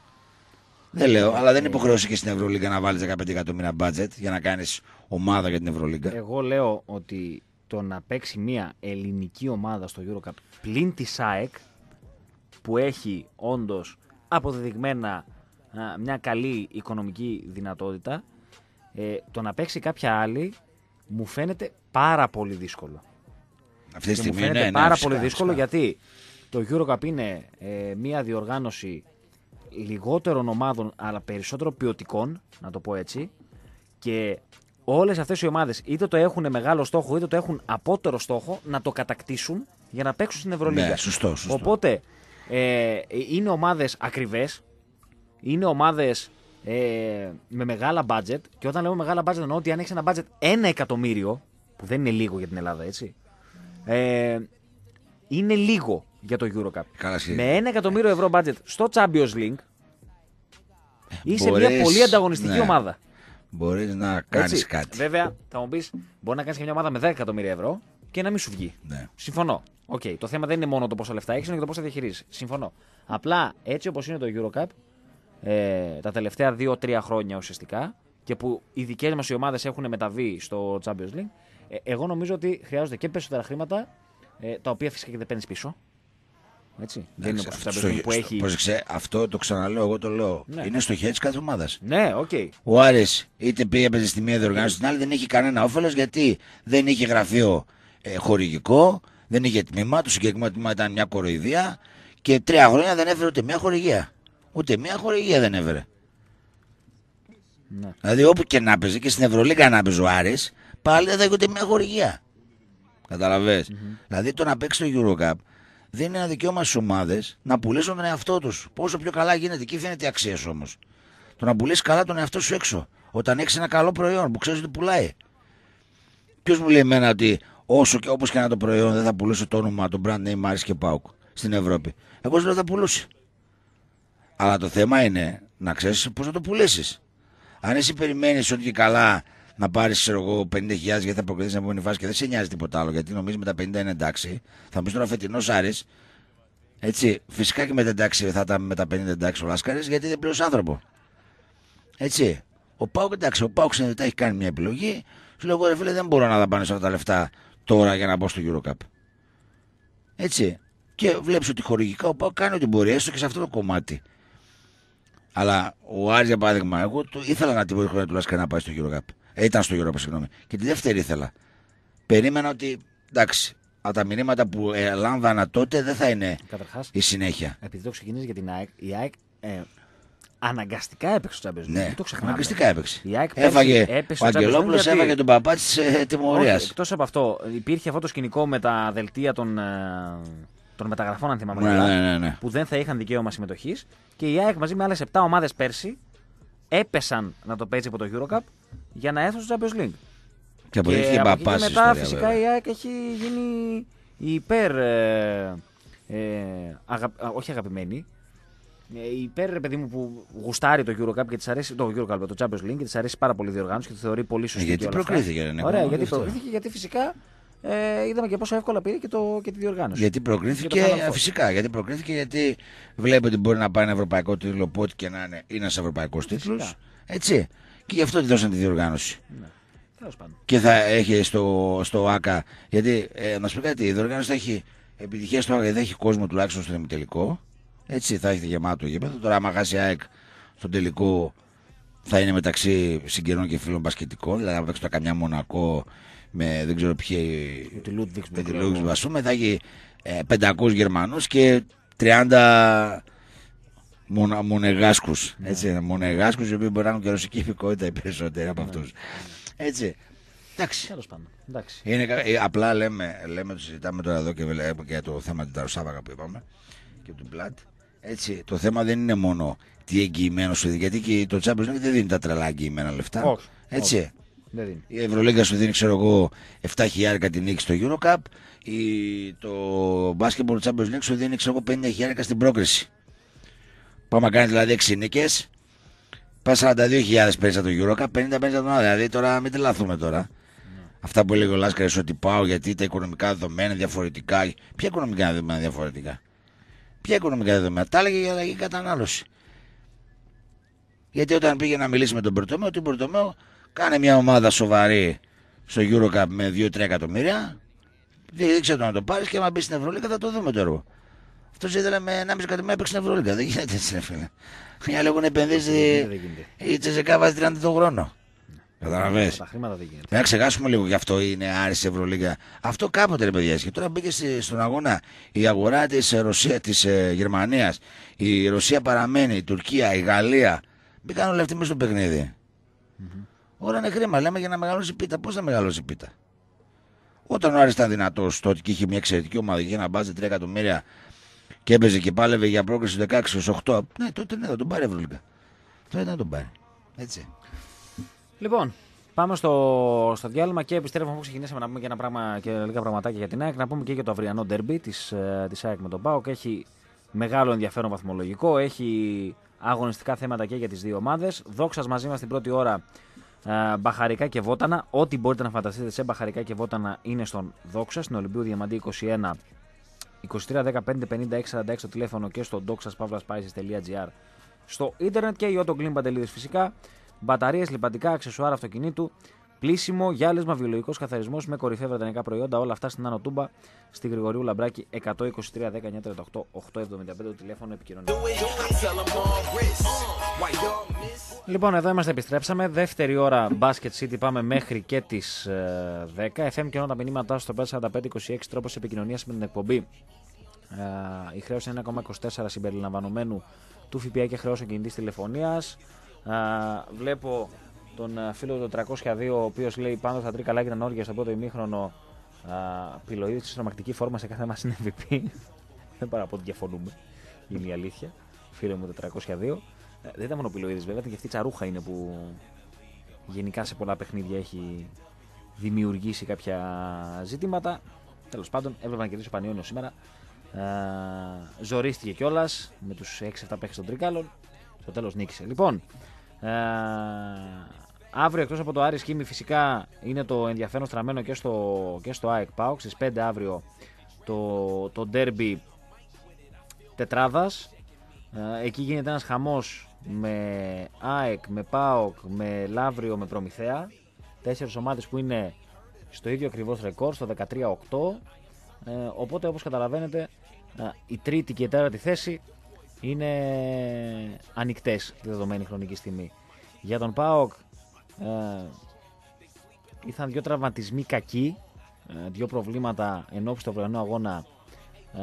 Δεν λέω, αλλά δεν ναι. υποχρεώσει και στην Ευρωλίγκα να βάλεις 15 εκατομμύρια μπάτζετ για να κάνεις ομάδα για την Ευρωλίγκα. Εγώ λέω ότι το να παίξει μια ελληνική ομάδα στο Eurocup πλην της ΑΕΚ που έχει όντως αποδεδειγμένα μια καλή οικονομική δυνατότητα, ε, το να παίξει κάποια άλλη μου φαίνεται πάρα πολύ δύσκολο. Αυτή τη στιγμή μου φαίνεται ναι, ναι, πάρα πολύ δύσκολο γιατί το EuroCup είναι ε, μια διοργάνωση λιγότερων ομάδων αλλά περισσότερο ποιοτικών, να το πω έτσι, και όλες αυτές οι ομάδες είτε το έχουν μεγάλο στόχο είτε το έχουν απότερο στόχο να το κατακτήσουν για να παίξουν στην Ευρωλίγα. Ναι, Οπότε ε, είναι ομάδες ακριβές. Είναι ομάδες ε, με μεγάλα budget. Και όταν λέω μεγάλα budget, εννοώ ότι αν έχεις ένα budget ένα εκατομμύριο, που δεν είναι λίγο για την Ελλάδα, έτσι. Ε, είναι λίγο για το Eurocup. Cup. Με ένα εκατομμύριο ευρώ budget στο Champions League, είσαι Μπορείς, μια πολύ ανταγωνιστική ναι. ομάδα. Μπορείς να κάνεις κάτι. Βέβαια, θα μου πεις, μπορεί να κάνεις και μια ομάδα με 10 εκατομμύρια ευρώ και να μην σου βγει. Ναι. Συμφωνώ. Okay. Το θέμα δεν είναι μόνο το πόσα λεφτά έχεις, είναι και το πώ θα διαχειρίζεις. Συμφωνώ. Απλά έτσι όπως είναι το Eurocup ε, τα τελευταία 2-3 χρόνια ουσιαστικά και που οι δικές μας ομάδες έχουν μεταβεί στο Champions League, ε, εγώ νομίζω ότι χρειάζονται και περισσότερα χρήματα ε, τα οποία φυσικά και δεν παίρνεις πίσω. Έτσι. δεν είναι όπως αυτό που έχει. αυτό το ξαναλέω, εγώ το λέω. Ναι. Είναι στο χέρι τη κάθε ομάδας. Ναι, οκ. Okay. Ο Άρε είτε πήγε στη μία διοργάνωση, την άλλη δεν έχει κανένα όφελος γιατί δεν είχε γραφείο ε, χορηγικό, δεν είχε τμήμα, το συγκεκριμένο τμήμα ήταν μια κοροϊδία και τρία χρόνια δεν έφερε ούτε μια χορηγία. Ούτε μια χορηγία δεν έφερε. Ναι. Δηλαδή όπου και να παίζει και στην Ευρωλίγα να παίζει Άρης, πάλι δεν θα έχει ούτε μια χορηγία. Καταλαβες. Mm-hmm. Δηλαδή το να παίξει το Eurocup δίνει ένα δικαίωμα στις ομάδες να πουλήσουν τον εαυτό τους. Πόσο πιο καλά γίνεται, εκεί φαίνεται αξία όμως. Το να πουλήσεις καλά τον εαυτό σου έξω. Όταν έχεις ένα καλό προϊόν που ξέρεις ότι πουλάει. Ποιος μου λέει εμένα ότι όσο και όπως και να το προϊόν, δεν θα πουλούσε το όνομα, το brand name Άρης και Πάουκ στην Ευρώπη. Εγώ σου λέω θα πουλούσε. Αλλά το θέμα είναι να ξέρεις πώς θα το πουλήσεις. Αν εσύ περιμένεις ότι και καλά να πάρεις 50.000 γιατί θα προκριθείς να επόμενη φάση και δεν σε νοιάζει τίποτα άλλο, γιατί νομίζεις με τα 50 είναι εντάξει, θα μου τώρα φετινός Άρης. Έτσι, φυσικά και με τα εντάξει θα ήταν με τα 50 εντάξει ο Λάσκαρης, γιατί δεν πλήρω άνθρωπο. Έτσι. Ο Πάουκ εντάξει, ο Πάουκ τα έχει κάνει μια επιλογή. Σου λέω, εγώ δεν μπορώ να δαπανίσω αυτά τα λεφτά τώρα για να μπω στο Eurocup. Έτσι. Και βλέπεις ότι χορηγικά ο Πάο κάνει ό,τι μπορεί, έστω και σε αυτό το κομμάτι. Αλλά ο Άρης για παράδειγμα, εγώ το ήθελα να την πω χρονιά τουλάχιστον να πάει στο Eurocup. Ε, ήταν στο Eurocup, συγγνώμη. Και τη δεύτερη ήθελα. Περίμενα ότι εντάξει, από τα μηνύματα που ε, λάμβανα τότε δεν θα είναι Καταρχάς, η συνέχεια. Επειδή το ξεκινήσεις για την ΑΕΚ, η ΑΕΚ ε, Αναγκαστικά έπαιξε το Champions League. Ναι. Το ξεχνάμε. Αναγκαστικά έπαιξε. Η ΑΕΚ έφαγε, ο Αγγελόπουλος γιατί... έφαγε τον παπά της ε, τιμωρίας. Εκτός από αυτό, υπήρχε αυτό το σκηνικό με τα δελτία των, ε, των μεταγραφών, αν θυμάμαι ναι, καλά, ναι, ναι, που δεν θα είχαν δικαίωμα συμμετοχής. Και η ΑΕΚ μαζί με άλλες 7 ομάδες πέρσι έπεσαν να το παίξει από το Eurocup για να έρθουν στο Champions League. Και, από και μετά φυσικά η ΑΕΚ έχει γίνει υπέρ. Ε, ε, όχι αγαπημένη, ε, υπέρ, ρε παιδί μου, που γουστάρει το EuroCup και της αρέσει. Το EuroCup, το Champions League και της αρέσει πάρα πολύ η διοργάνωση και τη θεωρεί πολύ σωστή. Γιατί προκρίθηκε. Ωραία, γιατί γιατί φυσικά ε, είδαμε και πόσο εύκολα πήρε και, το, και τη διοργάνωση. Γιατί προκρίθηκε, φυσικά, γιατί προκρίθηκε γιατί βλέπει ότι μπορεί να πάει ένα ευρωπαϊκό τίτλο που ό,τι και να είναι, είναι ένας ευρωπαϊκός ε, τίτλος. Έτσι. Και γι' αυτό τη δώσαν τη διοργάνωση. Ναι. Και θα έχει στο, στο ΑΚΑ. Γιατί ε, να σου πει κάτι, η διοργάνωση θα έχει επιτυχία στο ΑΚΑ, δεν έχει κόσμο τουλάχιστον στο ημιτελικό. Έτσι θα έχετε γεμάτο γήπεδο. Τώρα, άμα χάσει ΑΕΚ στον τελικό, θα είναι μεταξύ συγγενών και φίλων μπασκετικών. Δηλαδή, αν παίξει καμιά Μονακό με δεν ξέρω ποιοι. Με τη Λούτβιξ Βασούμε, θα έχει 500 ε, Γερμανούς και 30 μονα, μονεγάσκους. Yeah. Ναι. Έτσι, μονεγάσκους οι οποίοι μπορεί να έχουν και ρωσική υπηκότητα οι περισσότεροι από ναι. αυτούς. Yeah. Έτσι. Εντάξει. Εντάξει. Είναι, ε, απλά λέμε, λέμε, το συζητάμε τώρα εδώ και, ε, και το θέμα του Ταροσάβαγα που είπαμε και του πλάτη. Έτσι, το θέμα δεν είναι μόνο τι εγγυημένο σου δίνει. Γιατί και το Champions League δεν δίνει τα τρελά εγγυημένα λεφτά. Όχι. Έτσι. Η Ευρωλίγκα σου δίνει, ξέρω εγώ, 7 την νίκη στο Eurocup. Η... Το Basketball Champions League σου δίνει, ξέρω εγώ, 50 χιλιάρικα στην πρόκριση. Πάμε να κάνεις δηλαδή 6 νίκες. Πας 42.000 παίρνει από το Eurocup, 50 παίρνει από τον άλλο. Δηλαδή τώρα μην τρελαθούμε τώρα. Ναι. Αυτά που έλεγε ο Λάσκαρης ότι πάω γιατί τα οικονομικά δεδομένα διαφορετικά. Ποια οικονομικά δεδομένα διαφορετικά. Ποια οικονομικά δεδομένα. Τα έλεγε για αλλαγή κατανάλωση. Γιατί όταν πήγε να μιλήσει με τον Πορτομέο, τι Πορτομέο κάνε μια ομάδα σοβαρή στο Eurocup με 2-3 εκατομμύρια. Δείξε το να το πάρεις και άμα μπεις στην Ευρωλίκα θα το δούμε το έργο. Αυτός ήθελε με 1,5 εκατομμύρια παίξει στην Ευρωλίκα, Δεν γίνεται έτσι, φίλε. Μια λέγουν επενδύσει. Η Τσεζεκά βάζει 30 το χρόνο. Καταλαβέ. Τα χρήματα δεν γίνεται. Να ξεχάσουμε λίγο γι' αυτό είναι η Ευρωλίγα. Αυτό κάποτε ρε παιδιά. Και τώρα μπήκε στον αγώνα η αγορά της ε, Ρωσία, της ε, Γερμανίας. Η Ρωσία παραμένει, η Τουρκία, η Γαλλία. Μπήκαν όλοι αυτοί μέσα στο παιχνίδι. Mm-hmm. Όλα είναι χρήμα. Λέμε για να μεγαλώσει πίτα. Πώς θα μεγαλώσει πίτα. Όταν ο Άρης ήταν δυνατός τότε και είχε μια εξαιρετική ομάδα, είχε να μπάζει 3 εκατομμύρια και έπαιζε και πάλευε για πρόκληση 16-8. Ναι, τότε ναι, θα τον πάρει Ευρωλίγα. Τότε δεν τον πάρει. Έτσι. Λοιπόν, Πάμε στο, στο διάλειμμα και επιστρέφουμε όπω ξεκινήσαμε να πούμε και, ένα πράγμα, και λίγα πραγματάκια για την ΑΕΚ. Να πούμε και για το αυριανό ντερμπι της ε, της ΑΕΚ με τον ΠΑΟΚ. Έχει μεγάλο ενδιαφέρον βαθμολογικό. Έχει αγωνιστικά θέματα και για τις δύο ομάδες. Δόξας μαζί μας την πρώτη ώρα ε, μπαχαρικά και βότανα. Ό,τι μπορείτε να φανταστείτε σε μπαχαρικά και βότανα είναι στον Δόξα, στην Ολυμπίου Διαμαντή 21. 23 15 56 το τηλέφωνο και στο doxaspavlaspices.gr στο ίντερνετ και η Otto φυσικά μπαταρίες, λιπαντικά, αξεσουάρ αυτοκινήτου, πλήσιμο, γυάλισμα, βιολογικός καθαρισμός με κορυφαία βρετανικά προϊόντα. Όλα αυτά στην Άνω στη Γρηγορίου Λαμπράκη 123 1938 875 το τηλέφωνο επικοινωνία. Λοιπόν, εδώ είμαστε, επιστρέψαμε. Δεύτερη ώρα Basket City πάμε μέχρι και τις 10. FM και τα μηνύματά στο 54526 τρόπος επικοινωνίας με την εκπομπή. Ε, η χρέωση είναι 1,24 συμπεριλαμβανομένου του ΦΠΑ και χρεώσεων κινητής τηλεφωνίας βλέπω τον φίλο του 302, ο οποίος λέει πάνω στα τρία καλά και ήταν όρια στο πρώτο ημίχρονο. Πιλοίδη τη τρομακτική φόρμα σε κάθε μα είναι MVP. Δεν παρά από ότι διαφωνούμε. Είναι η αλήθεια. Φίλο μου 302 ε, Δεν ήταν μόνο Πιλοίδης βέβαια, και αυτή η τσαρούχα είναι που γενικά σε πολλά παιχνίδια έχει δημιουργήσει κάποια ζητήματα. Τέλος πάντων, έβλεπα να κερδίσει ο Πανιόνιος σήμερα. ζορίστηκε κιόλας με τους 6-7 παίχτες των Τρικάλων. Στο τέλος νίκησε. Λοιπόν, ε, αύριο εκτός από το Άρης Κίμη φυσικά είναι το ενδιαφέρον στραμμένο και στο, και στο ΑΕΚ ΠΑΟΚ. Στις 5 αύριο το, το ντέρμπι τετράδας. Ε, εκεί γίνεται ένας χαμός με ΑΕΚ, με ΠΑΟΚ, με Λαύριο, με Προμηθέα. Τέσσερις ομάδες που είναι στο ίδιο ακριβώς ρεκόρ, στο 13-8. Ε, οπότε όπως καταλαβαίνετε ε, η τρίτη και η τέταρτη θέση είναι ανοιχτές τη δεδομένη χρονική στιγμή. Για τον Πάοκ ε, δύο τραυματισμοί κακοί, ε, δύο προβλήματα ενώ του αυριανού αγώνα. Ε,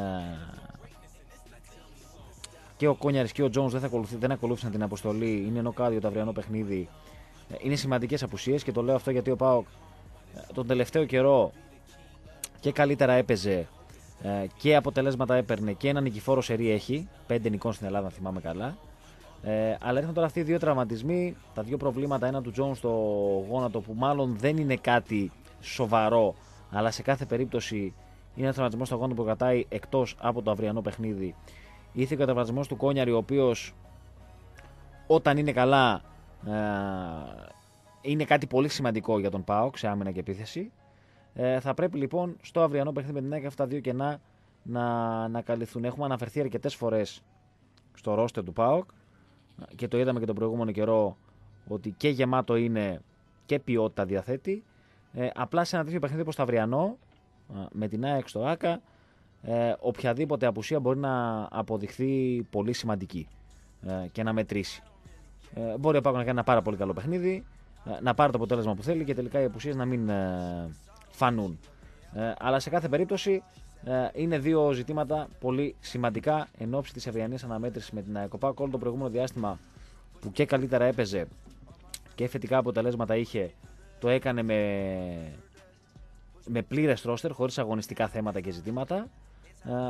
και ο Κόνιαρης και ο Τζόνς δεν, δεν ακολούθησαν την αποστολή, είναι κάδιο το αυριανό παιχνίδι. Ε, είναι σημαντικές απουσίες και το λέω αυτό γιατί ο Πάοκ ε, τον τελευταίο καιρό και καλύτερα έπαιζε ε, και αποτελέσματα έπαιρνε και ένα νικηφόρο σερή έχει. Πέντε νικών στην Ελλάδα, θυμάμαι καλά. Ε, αλλά έρχονται τώρα αυτοί οι δύο τραυματισμοί, τα δύο προβλήματα. Ένα του Τζον στο γόνατο που μάλλον δεν είναι κάτι σοβαρό, αλλά σε κάθε περίπτωση είναι ένας τραυματισμός στο γόνατο που κρατάει εκτός από το αυριανό παιχνίδι. Ήρθε και ο τραυματισμός του Κόνιαρη, ο οποίος όταν είναι καλά ε, είναι κάτι πολύ σημαντικό για τον Πάοκ σε άμυνα και επίθεση. Ε, θα πρέπει λοιπόν στο αυριανό παιχνίδι με την ΑΕΚ αυτά δύο κενά να, να καλυφθούν. Έχουμε αναφερθεί αρκετές φορές στο ρόστερ του ΠΑΟΚ και το είδαμε και τον προηγούμενο καιρό ότι και γεμάτο είναι και ποιότητα διαθέτει. Ε, απλά σε ένα τέτοιο παιχνίδι όπως το αυριανό, ε, με την ΑΕΚ στο ΆΚΑ, ε, οποιαδήποτε απουσία μπορεί να αποδειχθεί πολύ σημαντική ε, και να μετρήσει. Ε, μπορεί ο ΠΑΟΚ να κάνει ένα πάρα πολύ καλό παιχνίδι, ε, να πάρει το αποτέλεσμα που θέλει και τελικά οι απουσίες να μην φανούν. Ε, αλλά σε κάθε περίπτωση ε, είναι δύο ζητήματα πολύ σημαντικά εν ώψη της αυριανής αναμέτρησης με την ΑΕΚΟΠΑΚ. Όλο το προηγούμενο διάστημα που και καλύτερα έπαιζε και θετικά αποτελέσματα είχε, το έκανε με, με πλήρες ρόστερ, χωρίς αγωνιστικά θέματα και ζητήματα.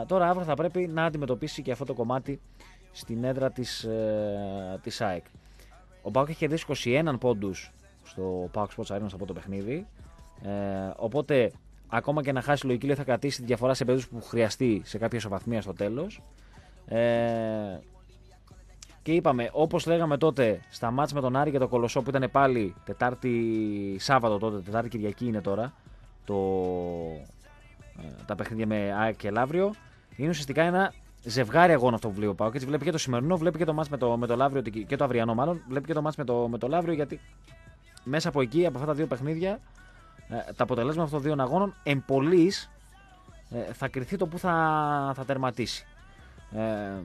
Ε, τώρα αύριο θα πρέπει να αντιμετωπίσει και αυτό το κομμάτι στην έδρα της, ε, της ΑΕΚ. Ο Πάουκ έχει κερδίσει 21 πόντους στο Πάουκ Sports Arena από το παιχνίδι. Ε, οπότε, ακόμα και να χάσει η λογική, θα κρατήσει τη διαφορά σε περίπτωση που χρειαστεί σε κάποια ισοβαθμία στο τέλος. Ε, και είπαμε, όπως λέγαμε τότε στα μάτια με τον Άρη και το Κολοσσό που ήταν πάλι Τετάρτη Σάββατο τότε, Τετάρτη Κυριακή είναι τώρα το, ε, τα παιχνίδια με ΑΕΚ και Λαύριο. Είναι ουσιαστικά ένα ζευγάρι αγώνα αυτό που βλέπω πάω και Έτσι βλέπει και το σημερινό, βλέπει και το μάτς με το, με το Λαύριο και το αυριανό μάλλον. Βλέπει και το μάτς με το, με το Λαύριο γιατί μέσα από εκεί, από αυτά τα δύο παιχνίδια, ε, τα αποτελέσματα αυτών των δύο αγώνων εν ε, θα κριθεί το που θα, θα τερματίσει. Ε,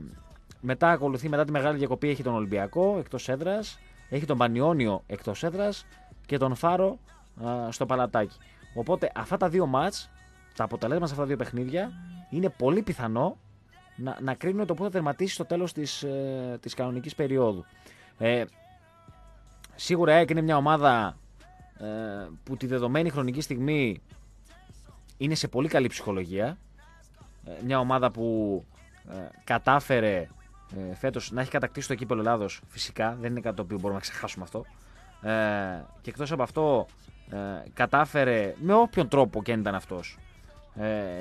μετά ακολουθεί, μετά τη μεγάλη διακοπή, έχει τον Ολυμπιακό εκτός έδρας, έχει τον Πανιόνιο εκτός έδρας και τον Φάρο ε, στο παλατάκι. Οπότε αυτά τα δύο μάτ, τα αποτελέσματα σε αυτά τα δύο παιχνίδια, είναι πολύ πιθανό να, να κρίνουν το που θα τερματίσει στο τέλος της της κανονικής περίοδου. Ε, σίγουρα η ΑΕΚ είναι μια ομάδα ε, που τη δεδομένη χρονική στιγμή είναι σε πολύ καλή ψυχολογία. Ε, μια ομάδα που ε, κατάφερε φέτος να έχει κατακτήσει το κύπελο Ελλάδος, φυσικά δεν είναι κάτι το οποίο μπορούμε να ξεχάσουμε αυτό. Και εκτός από αυτό, κατάφερε με όποιον τρόπο και αν ήταν αυτός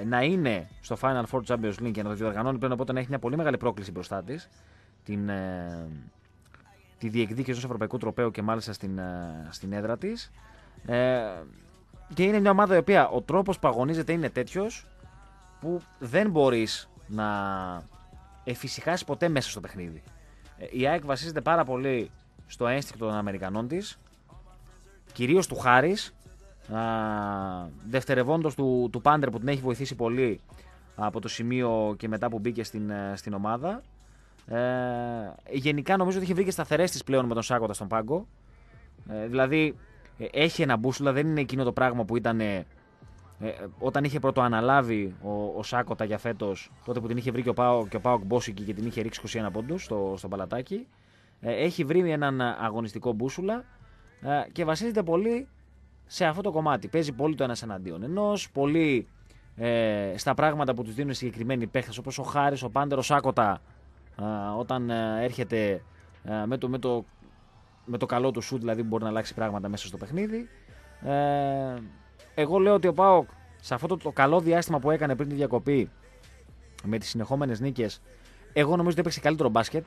να είναι στο Final Four Champions League και να το διοργανώνει πλέον. Οπότε να έχει μια πολύ μεγάλη πρόκληση μπροστά της. Την, τη διεκδίκηση ενό ευρωπαϊκού τροπέου και μάλιστα στην, ε, στην έδρα της. Ε, και είναι μια ομάδα η οποία ο τρόπος που αγωνίζεται είναι τέτοιος που δεν μπορείς να εφησυχάσεις ποτέ μέσα στο παιχνίδι. Ε, η ΑΕΚ βασίζεται πάρα πολύ στο ένστικτο των Αμερικανών της, κυρίως του Χάρης, δευτερευόντως του, του Πάντερ που την έχει βοηθήσει πολύ από το σημείο και μετά που μπήκε στην, ε, στην ομάδα ε, γενικά νομίζω ότι έχει βρει και σταθερές τη πλέον με τον Σάκοτα στον πάγκο. Ε, δηλαδή ε, έχει ένα μπούσουλα, δεν είναι εκείνο το πράγμα που ήταν ε, όταν είχε πρωτοαναλάβει ο, Σάκοτα για φέτος, τότε που την είχε βρει και ο Πάοκ Μπόσικη και την είχε ρίξει 21 πόντους στο, στο παλατάκι. έχει βρει έναν αγωνιστικό μπούσουλα και βασίζεται πολύ σε αυτό το κομμάτι. Παίζει πολύ το ένας εναντίον ενός, πολύ στα πράγματα που τους δίνουν συγκεκριμένοι παίχτες όπως ο Χάρης, ο Πάντερ, ο Σάκοτα όταν ε, έρχεται ε, με το, με, το, με το καλό του σουτ, δηλαδή μπορεί να αλλάξει πράγματα μέσα στο παιχνίδι. Ε, εγώ λέω ότι ο Πάοκ σε αυτό το, καλό διάστημα που έκανε πριν τη διακοπή με τις συνεχόμενες νίκες, εγώ νομίζω ότι έπαιξε καλύτερο μπάσκετ.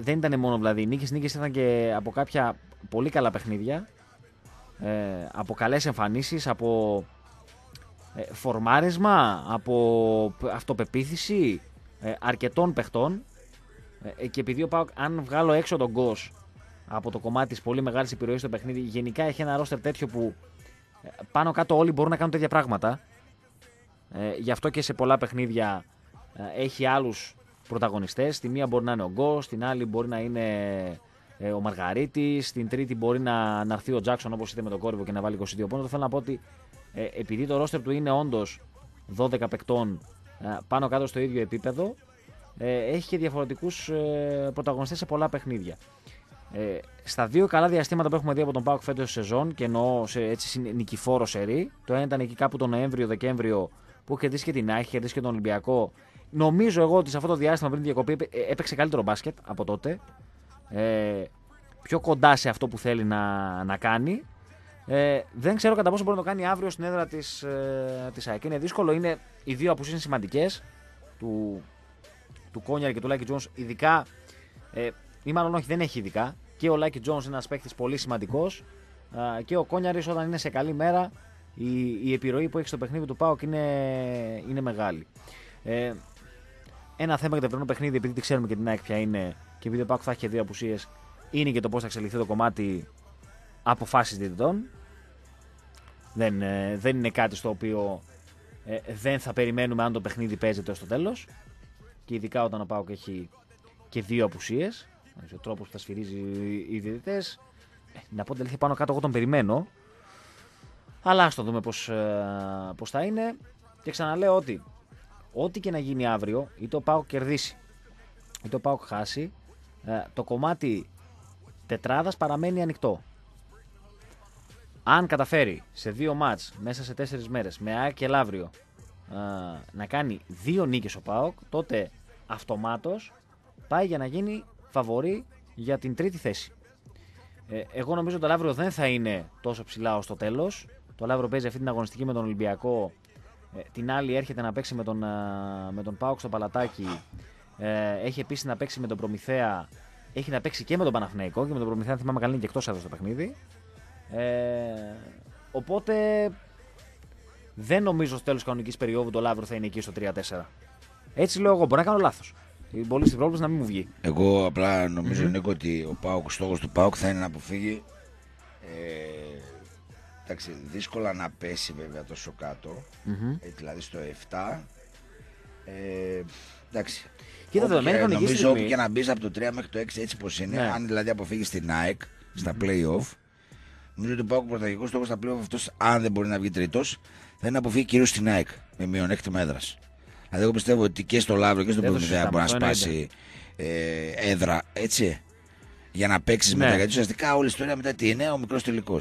Δεν ήταν μόνο δηλαδή. Οι νίκες ήταν και από κάποια πολύ καλά παιχνίδια. Ε, από καλές εμφανίσεις, από ε, φορμάρισμα, από αυτοπεποίθηση, ε, αρκετών παιχτών ε, ε, και επειδή ο Πάοκ, αν βγάλω έξω τον Γκος από το κομμάτι της πολύ μεγάλης επιρροής στο παιχνίδι, γενικά έχει ένα ρόστερ τέτοιο που ε, πάνω κάτω όλοι μπορούν να κάνουν τέτοια πράγματα. Ε, γι' αυτό και σε πολλά παιχνίδια ε, έχει άλλους πρωταγωνιστές. Στη μία μπορεί να είναι ο Γκος, στην άλλη μπορεί να είναι ο Μαργαρίτης, στην τρίτη μπορεί να, να έρθει ο Τζάξον όπω είτε με τον κόρυβο και να βάλει 22 πόντου. Θέλω να πω ότι επειδή το ρόστερ του είναι όντως 12 παικτών πάνω κάτω στο ίδιο επίπεδο, ε, έχει και διαφορετικούς ε, πρωταγωνιστές σε πολλά παιχνίδια. Ε, στα δύο καλά διαστήματα που έχουμε δει από τον Πάοκ φέτος σεζόν και εννοώ σε, έτσι νικηφόρο σερή, το ένα ήταν εκεί κάπου τον Νοέμβριο-Δεκέμβριο που είχε κερδίσει και την Άχη, κερδίσει και τον Ολυμπιακό. Νομίζω εγώ ότι σε αυτό το διάστημα πριν την διακοπή ε, έπαιξε καλύτερο μπάσκετ από τότε. Ε, πιο κοντά σε αυτό που θέλει να, να κάνει. Ε, δεν ξέρω κατά πόσο μπορεί να το κάνει αύριο στην έδρα της ε, ΑΕΚ. Είναι δύσκολο. Είναι οι δύο απουσίε είναι σημαντικές του, του Κόνιαρ και του Λάκη Τζόνς Ειδικά, ε, ή μάλλον όχι, δεν έχει ειδικά. Και ο Λάκη Τζόνς είναι ένας παίκτης πολύ σημαντικός. Ε, και ο Κόνιαρη όταν είναι σε καλή μέρα, η, η επιρροή που έχει στο παιχνίδι του Πάοκ είναι, είναι μεγάλη. Ε, ένα θέμα για το επόμενο παιχνίδι, επειδή τη ξέρουμε και την ΑΕΚ ποια είναι και επειδή ο Πάοκ θα έχει δύο απουσίες, είναι και το πώς θα εξελιχθεί το κομμάτι αποφάσεις διαιτητών. Δεν, ε, δεν είναι κάτι στο οποίο ε, δεν θα περιμένουμε αν το παιχνίδι παίζεται στο τέλος Και ειδικά όταν ο Πάουκ έχει και δύο απουσίες Ο τρόπος που θα σφυρίζει οι διδυτές Ε, να πω την αλήθεια πάνω κάτω, εγώ τον περιμένω. Αλλά ας το δούμε πώς ε, πώς θα είναι. Και ξαναλέω ότι ό,τι και να γίνει αύριο, είτε ο Πάουκ κερδίσει, είτε ο Πάουκ χάσει, το κομμάτι τετράδας παραμένει ανοιχτό. Αν καταφέρει σε δύο μάτς μέσα σε τέσσερις μέρες με ΑΕΚ και Λαύριο να κάνει δύο νίκες ο ΠΑΟΚ, τότε αυτομάτως πάει για να γίνει φαβορή για την τρίτη θέση. Ε, εγώ νομίζω ότι το Λαύριο δεν θα είναι τόσο ψηλά ως το τέλος. Το Λαύριο παίζει αυτή την αγωνιστική με τον Ολυμπιακό. Ε, την άλλη έρχεται να παίξει με τον, με τον ΠΑΟΚ στο Παλατάκι. Ε, έχει επίσης να παίξει με τον Προμηθέα. Έχει να παίξει και με τον Παναθηναϊκό και με τον Προμηθέα, αν θυμάμαι καλά, είναι και εκτός έδρα το παιχνίδι. Ε, οπότε δεν νομίζω στο τέλος κανονικής περίοδου το λάβρο θα είναι εκεί στο 3-4. Έτσι λέω εγώ. Μπορεί να κάνω λάθος. Πολύ στην πρόβληση να μην μου βγει. Εγώ απλά νομίζω, Νίκο, ότι ο, Πάοκ, στόχος του Πάουκ θα είναι να αποφύγει. Ε, εντάξει, δύσκολα να πέσει βέβαια τόσο κάτω. Mm-hmm. Ε, δηλαδή στο 7. Ε, εντάξει. Κοίτα, όπου και, νομίζω στιγμή. και να μπεις από το 3 μέχρι το 6 έτσι πως είναι, ναι. αν δηλαδή αποφύγεις την ΑΕΚ στα mm Νομίζω ότι ο Πάκος πρωταγικός στόχο θα πλέον αυτός, αν δεν μπορεί να βγει τρίτος, θα είναι να αποφύγει κυρίω την ΑΕΚ με μειονέκτημα έδρας. Δηλαδή, εγώ πιστεύω ότι και στο Λάβρο και στον Προμηθέα μπορεί να σπάσει ε, έδρα, έτσι. Για να παίξεις ναι. μετά. Γιατί ουσιαστικά όλη η ιστορία μετά τι είναι, ο μικρός τελικός.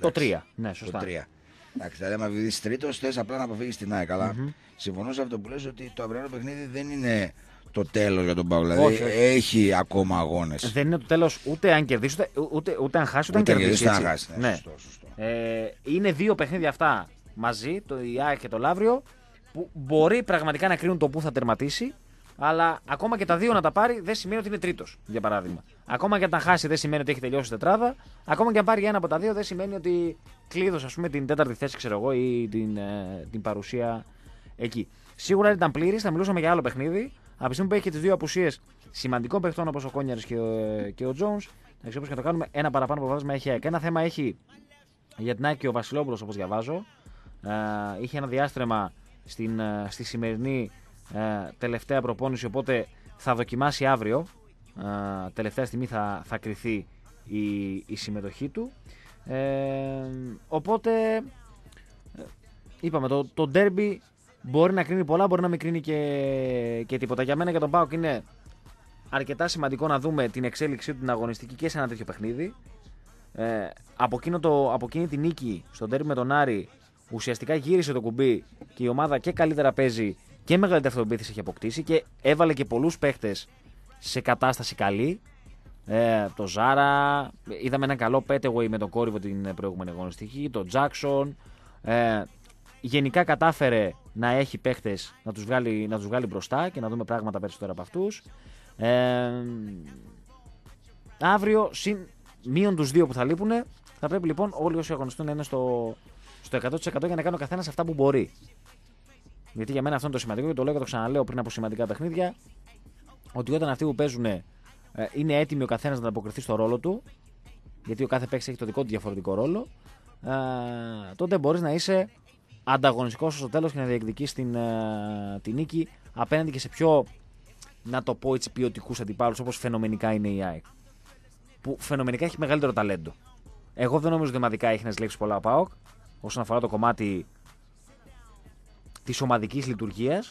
Το 3. Ναι, σωστά. Το 3. Εντάξει, δηλαδή, άμα βγεις τρίτος, θες απλά να αποφύγεις την ΑΕΚ. Αλλά mm-hmm. συμφωνώ σε αυτό που λες ότι το αυριανό παιχνίδι δεν είναι το τέλος για τον Παύλο. Δηλαδή όχι, έχει ακόμα αγώνες. Δεν είναι το τέλος ούτε αν κερδίσει, ούτε, ούτε, αν χάσει, ούτε, αν κερδίσει. αν χάσει. Ναι. ναι. Σωστό, σωστό. Ε, είναι δύο παιχνίδια αυτά μαζί, το ΙΑ και το Λαύριο, που μπορεί πραγματικά να κρίνουν το που θα τερματίσει. Αλλά ακόμα και τα δύο να τα πάρει δεν σημαίνει ότι είναι τρίτος, για παράδειγμα. Ακόμα και αν τα χάσει δεν σημαίνει ότι έχει τελειώσει η τετράδα. Ακόμα και αν πάρει ένα από τα δύο δεν σημαίνει ότι κλείδωσε ας πούμε, την τέταρτη θέση ξέρω εγώ, ή την, ε, την παρουσία εκεί. Σίγουρα ήταν πλήρης, θα μιλούσαμε για άλλο παιχνίδι. Από τη στιγμή που έχει και τις δύο απουσίες σημαντικών παιχτών όπως ο Κόνιαρης και, ο, ε, και ο Τζόουν, και όπως και το κάνουμε, ένα παραπάνω προβάδισμα έχει ΑΕΚ. Ένα θέμα έχει για την ΑΕΚ και ο Βασιλόπουλος, όπως διαβάζω. Ε, είχε ένα διάστρεμα στην, ε, στη σημερινή ε, τελευταία προπόνηση, οπότε θα δοκιμάσει αύριο. Ε, τελευταία στιγμή θα, θα κρυθεί η, η συμμετοχή του. Ε, οπότε, ε, είπαμε, το, το ντέρμπι Μπορεί να κρίνει πολλά, μπορεί να μην κρίνει και, και τίποτα. Για μένα για τον Πάοκ είναι αρκετά σημαντικό να δούμε την εξέλιξή του την αγωνιστική και σε ένα τέτοιο παιχνίδι. Ε, από, το, από εκείνη τη νίκη στον τέρμι με τον Άρη ουσιαστικά γύρισε το κουμπί και η ομάδα και καλύτερα παίζει και μεγαλύτερη αυτοπεποίθηση έχει αποκτήσει και έβαλε και πολλούς παίχτες σε κατάσταση καλή. Ε, το Ζάρα, είδαμε ένα καλό πέτεγο με τον Κόρυβο την προηγούμενη αγωνιστική, τον Τζάξον. Ε, γενικά κατάφερε να έχει παίχτε να τους βγάλει, βγάλει μπροστά και να δούμε πράγματα περισσότερα από αυτούς. Ε, αύριο, συν μείον τους δύο που θα λείπουν, θα πρέπει λοιπόν όλοι όσοι αγωνιστούν να είναι στο, στο 100% για να κάνει ο καθένας αυτά που μπορεί. Γιατί για μένα αυτό είναι το σημαντικό και το λέω και το ξαναλέω πριν από σημαντικά παιχνίδια. Ότι όταν αυτοί που παίζουν ε, είναι έτοιμοι ο καθένας να ανταποκριθεί στο ρόλο του, γιατί ο κάθε παίκτης έχει το δικό του διαφορετικό ρόλο, ε, τότε μπορείς να είσαι ανταγωνιστικός στο τέλος και να διεκδικήσει ε, την, νίκη απέναντι και σε πιο να το πω έτσι ποιοτικούς αντιπάλους όπως φαινομενικά είναι η ΑΕΚ. Που φαινομενικά έχει μεγαλύτερο ταλέντο. Εγώ δεν νομίζω μαδικά έχει να σλέψει πολλά ο ΠΑΟΚ όσον αφορά το κομμάτι της ομαδικής λειτουργίας.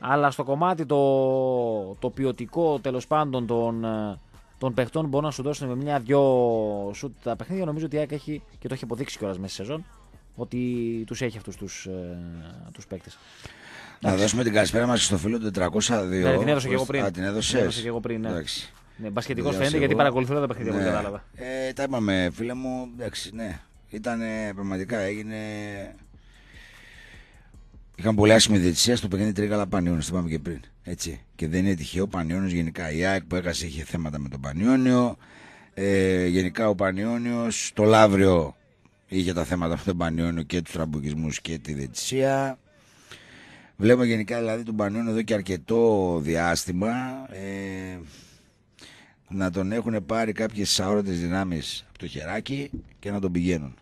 Αλλά στο κομμάτι το, το ποιοτικό τέλος πάντων των, ε, των παιχτών μπορεί να σου δώσουν με μια-δυο σουτ τα παιχνίδια. Νομίζω ότι η ΑΕΚ έχει και το έχει αποδείξει κιόλας μέσα στη σεζόν ότι τους έχει αυτούς τους ε, τους παίκτες. Να δώσουμε την καλησπέρα μας στο φίλο του 402. Ναι, την έδωσε και εγώ πριν. Α, την έδωσες και εγώ πριν, ναι. Ναι, φαίνεται γιατί παρακολουθώ τα παιχνίδια ναι. που κατάλαβα. Ε, τα είπαμε φίλε μου, εντάξει, ναι. Ήταν πραγματικά, έγινε... Είχαν πολύ άσχημη διαιτησία στο παιχνίδι Τρίγαλα Πανιόνιος, το είπαμε και πριν. Έτσι. Και δεν είναι τυχαίο. Ο Πανιόνιος γενικά η ΑΕΚ που έχασε είχε θέματα με τον Πανιόνιο. Ε, γενικά ο Πανιόνιος το Λαύριο Είχε τα θέματα αυτού του Μπανιόνου και τους τραμπουκισμούς και τη διετησία. Βλέπουμε γενικά δηλαδή τον Μπανιόνου εδώ και αρκετό διάστημα. Ε, να τον έχουν πάρει κάποιες αόρατες δυνάμεις από το χεράκι και να τον πηγαίνουν.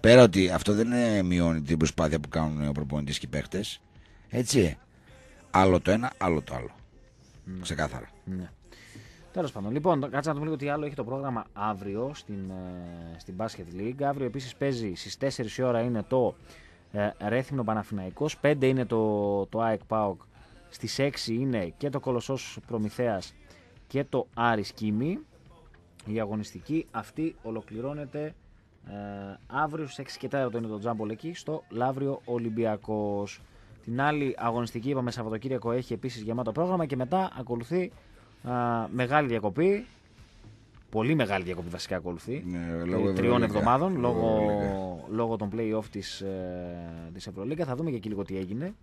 Πέρα ότι αυτό δεν μειώνει την προσπάθεια που κάνουν οι προπονητές και οι παίχτες. Έτσι. Άλλο το ένα, άλλο το άλλο. Σε ναι. Ξεκάθαρα. Ναι. Τέλος πάντων, λοιπόν, κάτσε να δούμε λίγο τι άλλο έχει το πρόγραμμα αύριο στην, ε, στην Basket League. Αύριο επίσης παίζει στις 4 η ώρα είναι το ε, Ρέθυμνο Παναφυναϊκό, 5 είναι το, το ΑΕΚ ΠΑΟΚ, στις 6 είναι και το Κολοσσός Προμηθέας και το Άρης Κίμη. Η αγωνιστική αυτή ολοκληρώνεται ε, αύριο στις 6 και 4 το είναι το τζάμπολ εκεί στο Λαύριο Ολυμπιακός. Την άλλη αγωνιστική, είπαμε Σαββατοκύριακο, έχει επίσης γεμάτο πρόγραμμα και μετά ακολουθεί Α, μεγάλη διακοπή. Πολύ μεγάλη διακοπή βασικά ακολουθεί. Ναι, λόγω ε, τριών εβδομάδων λόγω, λόγω των playoff της, ε, της Ευρωλίγκα. Θα δούμε και εκεί λίγο τι έγινε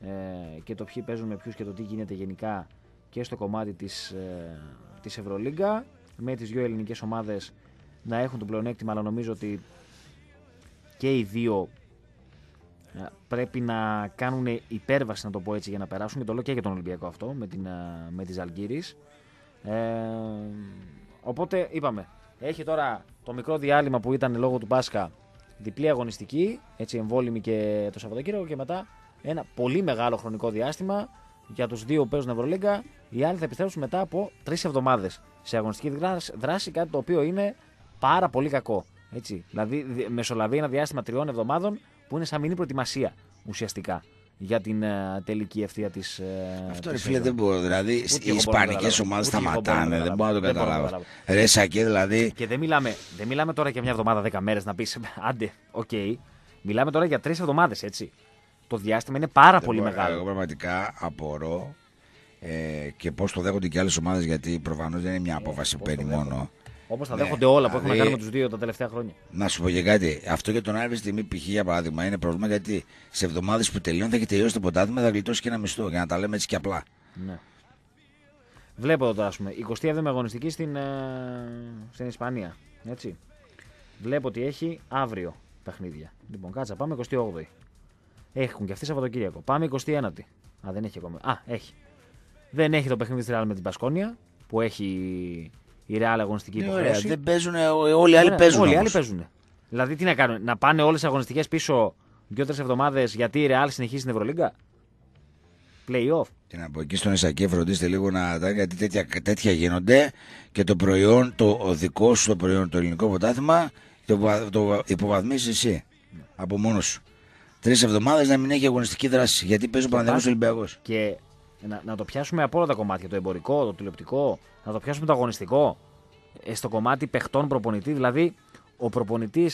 ε, και το ποιοι παίζουν με ποιους και το τι γίνεται γενικά και στο κομμάτι της, ε, της Ευρωλίγκα. Με τις δύο ελληνικές ομάδες να έχουν το πλεονέκτημα αλλά νομίζω ότι και οι δύο ε, πρέπει να κάνουν υπέρβαση, να το πω έτσι, για να περάσουν. Και το λέω και για τον Ολυμπιακό αυτό, με, την, ε, με τις Ε, οπότε είπαμε, έχει τώρα το μικρό διάλειμμα που ήταν λόγω του Πάσχα διπλή αγωνιστική, έτσι εμβόλυμη και το Σαββατοκύριακο και μετά ένα πολύ μεγάλο χρονικό διάστημα για τους δύο που παίζουν Ευρωλίγκα. Οι άλλοι θα επιστρέψουν μετά από τρεις εβδομάδες σε αγωνιστική δράση, κάτι το οποίο είναι πάρα πολύ κακό. Έτσι. Δηλαδή μεσολαβεί ένα διάστημα τριών εβδομάδων που είναι σαν μήνυ προετοιμασία ουσιαστικά για την ε, τελική ευθεία της. Ε, Αυτό ρε φίλε δεν μπορώ. Δηλαδή ούτε οι Ισπανικέ ομάδε σταματάνε. Δεν μπορώ να το καταλάβω. Ρε Σακέ δηλαδή. Και δεν μιλάμε, δεν μιλάμε τώρα για μια εβδομάδα, δέκα μέρες να πεις άντε, οκ. Okay. Μιλάμε τώρα για τρεις εβδομάδες έτσι. Το διάστημα είναι πάρα πολύ μπορώ, μεγάλο. Εγώ πραγματικά απορώ ε, και πώς το δέχονται και άλλες ομάδες γιατί προφανώς δεν είναι μια ε, απόφαση που παίρνει μόνο Όπω τα ναι. δέχονται όλα που έχουμε δηλαδή, κάνει με τους δύο τα τελευταία χρόνια. Να σου πω και κάτι. Αυτό για τον τη στιγμή π.χ. για παράδειγμα είναι πρόβλημα γιατί σε εβδομάδες που τελειώνει θα έχει τελειώσει το με θα γλιτώσει και ένα μισθό. Για να τα λέμε έτσι και απλά. Ναι. Βλέπω εδώ, ας πούμε, 27η αγωνιστική στην, ε, στην Ισπανία. Έτσι. Βλέπω ότι έχει αύριο παιχνίδια. Λοιπόν, κάτσα, πάμε 28η. Έχουν και αυτή Σαββατοκύριακο. Πάμε 29η. Α, δεν έχει ακόμα. Α, έχει. Δεν έχει το παιχνίδι της με την Πασκόνια που έχει η Real αγωνιστική ναι, δεν ε, ναι, παίζουν, όλοι οι άλλοι παίζουν. Όλοι οι άλλοι παίζουν. Δηλαδή τι να κάνουν, να πάνε όλες οι αγωνιστικές πίσω δύο-τρει εβδομάδες γιατί η Real συνεχίζει στην Ευρωλίγκα. Playoff. Τι να πω εκεί στον Ισακέ φροντίστε λίγο να τα γιατί τέτοια, τέτοια γίνονται και το προϊόν, το δικός σου το προϊόν, το ελληνικό ποτάθημα, το, το υποβαθμίζει εσύ ναι. από μόνος σου. Τρεις εβδομάδες να μην έχει αγωνιστική δράση γιατί παίζει ο Παναδημό Ολυμπιακός. Και ε, να, να το πιάσουμε από όλα τα κομμάτια. Το εμπορικό, το τηλεοπτικό, να το πιάσουμε το αγωνιστικό. Ε, στο κομμάτι παιχτών προπονητή, δηλαδή ο προπονητής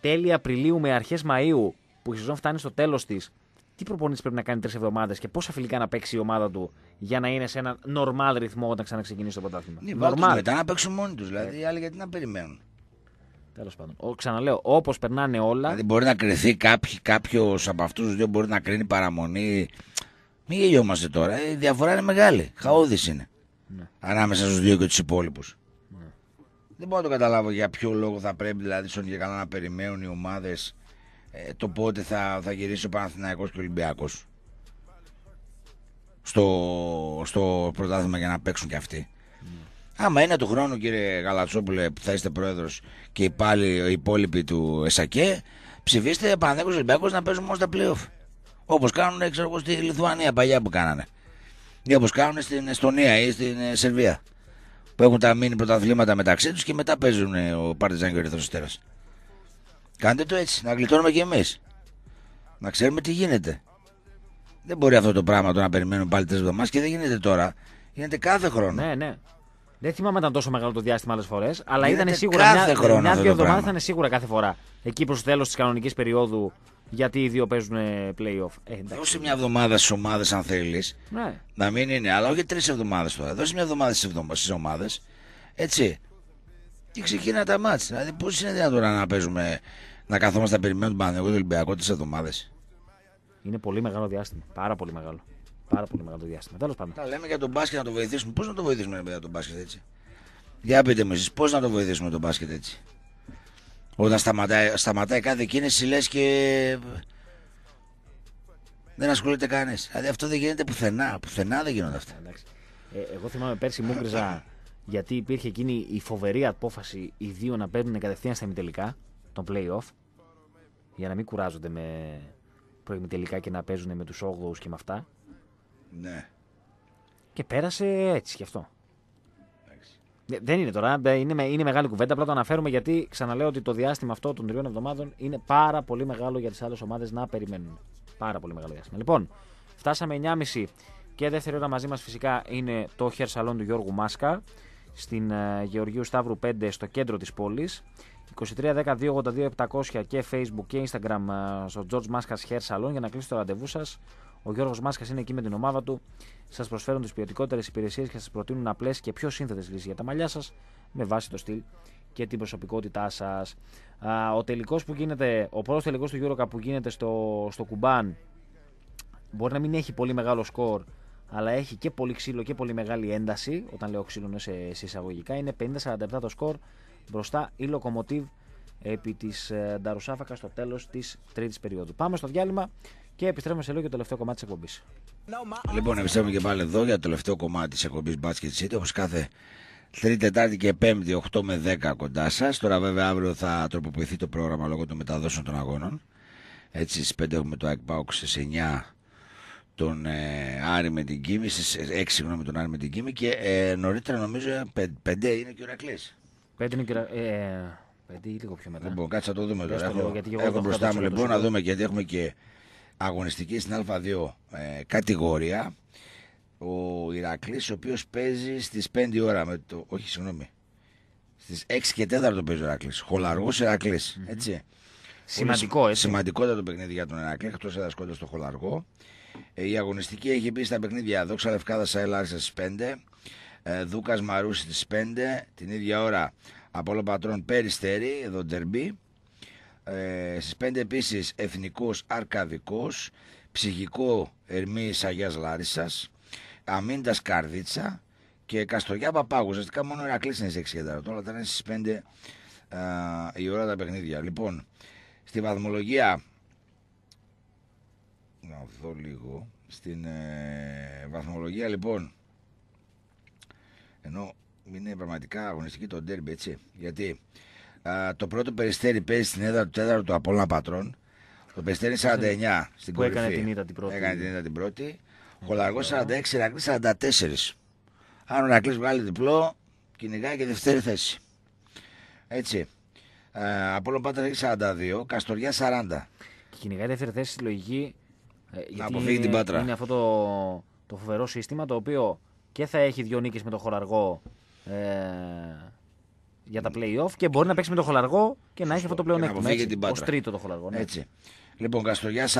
τέλη Απριλίου με αρχές Μαου, που η σεζόν φτάνει στο τέλος της, τι προπονητής πρέπει να κάνει τρεις εβδομάδες και πόσα φιλικά να παίξει η ομάδα του για να είναι σε ένα νορμάλ ρυθμό όταν ξαναξεκινήσει το πρωτάθλημα. Νορμάλ. Ναι, μετά να παίξουν μόνοι τους, δηλαδή ε. οι άλλοι γιατί να περιμένουν. Τέλος πάντων. Ο, ξαναλέω, όπως περνάνε όλα. Δηλαδή μπορεί να κρυθεί κάποιος από αυτούς τους δύο μπορεί να κρίνει παραμονή μην γελιόμαστε τώρα. Ε, η διαφορά είναι μεγάλη. Ναι. Χαόδης είναι. Ναι. Ανάμεσα στους δύο και τους υπόλοιπους. Ναι. Δεν μπορώ να το καταλάβω για ποιο λόγο θα πρέπει δηλαδή στον και καλά να περιμένουν οι ομάδες ε, το πότε θα, θα γυρίσει ο Παναθηναϊκός και ο Ολυμπιακός στο, στο πρωτάθλημα για να παίξουν κι αυτοί. Ναι. Άμα είναι του χρόνου, κύριε Γαλατσόπουλε, που θα είστε πρόεδρος και πάλι, οι υπόλοιποι του ΕΣΑΚΕ, ψηφίστε Παναθηναϊκός Ολυμπιακός να παίζουν μόνο στα playoff. Όπως κάνουν ξέρω, στη Λιθουανία παλιά που κάνανε. Ή όπως κάνουν στην Εστονία ή στην ε, Σερβία. Που έχουν τα μήνυμα πρωταθλήματα μεταξύ τους και μετά παίζουν ε, ο Παρτιζάν και ο Ερυθρός Κάντε το έτσι, να γλιτώνουμε κι εμείς. Να ξέρουμε τι γίνεται. Δεν μπορεί αυτό το πράγμα το να περιμένουμε πάλι τρεις εβδομάδες και δεν γίνεται τώρα. Γίνεται κάθε χρόνο. Ναι, ναι. Δεν θυμάμαι ήταν τόσο μεγάλο το διάστημα άλλες φορές, αλλά ήταν σίγουρα. Κάθε μια, χρόνο. Μια-δύο εβδομάδε ήταν σίγουρα κάθε φορά. Εκεί προς το τέλος της κανονικής περίοδου γιατί οι δύο παίζουν ε, playoff. Ε, Δώσε μια εβδομάδα στις ομάδες, αν θέλεις. Ναι. Να μην είναι, αλλά όχι τρεις εβδομάδες τώρα. Δώσε μια εβδομάδα στις ομάδες. Έτσι. Και ξεκίνα τα μάτια. Δηλαδή, πώς είναι δυνατόν να παίζουμε, να καθόμαστε να περιμένουμε τον του Ολυμπιακό τρεις εβδομάδες. Είναι πολύ μεγάλο διάστημα. Πάρα πολύ μεγάλο. Πάρα πολύ μεγάλο διάστημα. Τέλος πάντων. Τα λέμε για τον μπάσκετ να το βοηθήσουμε. Πώς να το βοηθήσουμε, παιδιά, τον μπάσκετ έτσι. Για πείτε μου εσείς, πώς να το βοηθήσουμε τον μπάσκετ έτσι. Όταν σταματάει, σταματάει κάθε κίνηση λες και δεν ασχολείται κανείς. Δηλαδή αυτό δεν γίνεται πουθενά, πουθενά δεν γίνονται αυτά. Ε, εγώ θυμάμαι πέρσι μου γκριζα γιατί υπήρχε εκείνη η φοβερή απόφαση οι δύο να παίρνουν κατευθείαν στα ημιτελικά, τον play-off, για να μην κουράζονται με προημιτελικά και να παίζουν με τους 8 και με αυτά. Ναι. Και πέρασε έτσι κι αυτό. Ε, δεν είναι τώρα, είναι, είναι μεγάλη κουβέντα. Απλά το αναφέρουμε γιατί ξαναλέω ότι το διάστημα αυτό των τριών εβδομάδων είναι πάρα πολύ μεγάλο για τις άλλες ομάδες να περιμένουν. Πάρα πολύ μεγάλο διάστημα. Λοιπόν, φτάσαμε 9.30 και δεύτερη ώρα μαζί μας φυσικά είναι το hair salon του Γιώργου Μάσκα στην ε, Γεωργίου Σταύρου 5 στο κέντρο της πόλης. 700 και Facebook και Instagram ε, στο George Hair Salon για να κλείσετε το ραντεβού σας ο Γιώργος Μάσκας είναι εκεί με την ομάδα του. Σας προσφέρουν τις ποιοτικότερες υπηρεσίες και σας προτείνουν απλές και πιο σύνθετες λύσεις για τα μαλλιά σας με βάση το στυλ και την προσωπικότητά σας. Ο τελικός που γίνεται, ο πρώτος τελικός του Γιώργο που γίνεται στο, στο Κουμπάν μπορεί να μην έχει πολύ μεγάλο σκορ, αλλά έχει και πολύ ξύλο και πολύ μεγάλη ένταση. Όταν λέω ξύλο, είναι σε, σε εισαγωγικά. Είναι 50-47 το σκορ μπροστά η Λοκομοτίβ επί της ε, Νταρουσάφακας στο τέλος της τρίτης περίοδου. Πάμε στο διάλειμμα και επιστρέφουμε σε λίγο για το τελευταίο κομμάτι της εκπομπής. Λοιπόν, επιστρέφουμε και πάλι εδώ για το τελευταίο κομμάτι της εκπομπής Basket City. Όπως κάθε Τρίτη, Τετάρτη και Πέμπτη, 8 με 10 κοντά σας. Τώρα, βέβαια, αύριο θα τροποποιηθεί το πρόγραμμα λόγω των μεταδόσεων των αγώνων. Έτσι, στις 5 έχουμε το ΑΕΚΠΑΟΚ στι 9 τον ε, Άρη με την Κίμη, στις 6 συγγνώμη τον Άρη με την Κίμη και ε, νωρίτερα νομίζω 5 είναι και ο Ρακλή. 5 είναι και ο ε, 5 ή λίγο πιο μετά. Λοιπόν, κάτσε το δούμε τώρα. Έχω, έχω μπροστά μου λοιπόν να δούμε γιατί έχουμε και αγωνιστική στην Α2 ε, κατηγορία. Ο Ηρακλής ο οποίος παίζει στις 5 ώρα με το... Όχι, συγγνώμη. Στις 6 και 4 το παίζει ο Ηρακλής. Χολαργός Ηρακλής, mm-hmm. έτσι. Σημαντικό, έτσι. Σημαντικότατο το παιχνίδι για τον Ηρακλή, εκτός εδασκόντα στο χολαργό. Ε, η αγωνιστική έχει μπει στα παιχνίδια Δόξα Λευκάδα Σαέλα στι 5, ε, Δούκας Μαρούση στι 5, την ίδια ώρα όλο Πατρών Περιστέρη, εδώ τερμπή. Ε, Στις 5 επίση Εθνικό Αρκαδικό, Ψυχικό Ερμή Αγίας Λάρισας, Αμίντας Καρδίτσα και Καστοριά Παπάγου. Ουσιαστικά μόνο ένα κλείσει είναι στι 6 και Τώρα ήταν στι 5 η ώρα τα παιχνίδια. Λοιπόν, στη βαθμολογία. Να δω λίγο. Στην ε, βαθμολογία λοιπόν. Ενώ είναι πραγματικά αγωνιστική το ντέρμπι, έτσι. Γιατί το πρώτο περιστέρι παίζει στην έδρα του τέταρτου του Απόλλωνα Πατρών. Το περιστέρι 49 στην που κορυφή. Έκανε την ήττα την πρώτη. Έκανε την ήττα την πρώτη. Χολαργό 46, Ρακλή 44. Αν ο Ρακλής βγάλει διπλό, κυνηγάει και δεύτερη θέση. Έτσι. Ε, Απόλλων Πάτρα έχει 42, Καστοριά 40. Και κυνηγάει δεύτερη θέση στη λογική. Ε, γιατί αποφύγει είναι, την Πάτρα. Είναι αυτό το, το φοβερό σύστημα το οποίο και θα έχει δύο νίκες με τον χολαργό ε, για τα playoff και μπορεί να παίξει με το χολαργό και να έχει αυτό το πλεονέκτημα. Ω τρίτο το χολαργό. Ναι. Έτσι. Λοιπόν, Καστοριά 40,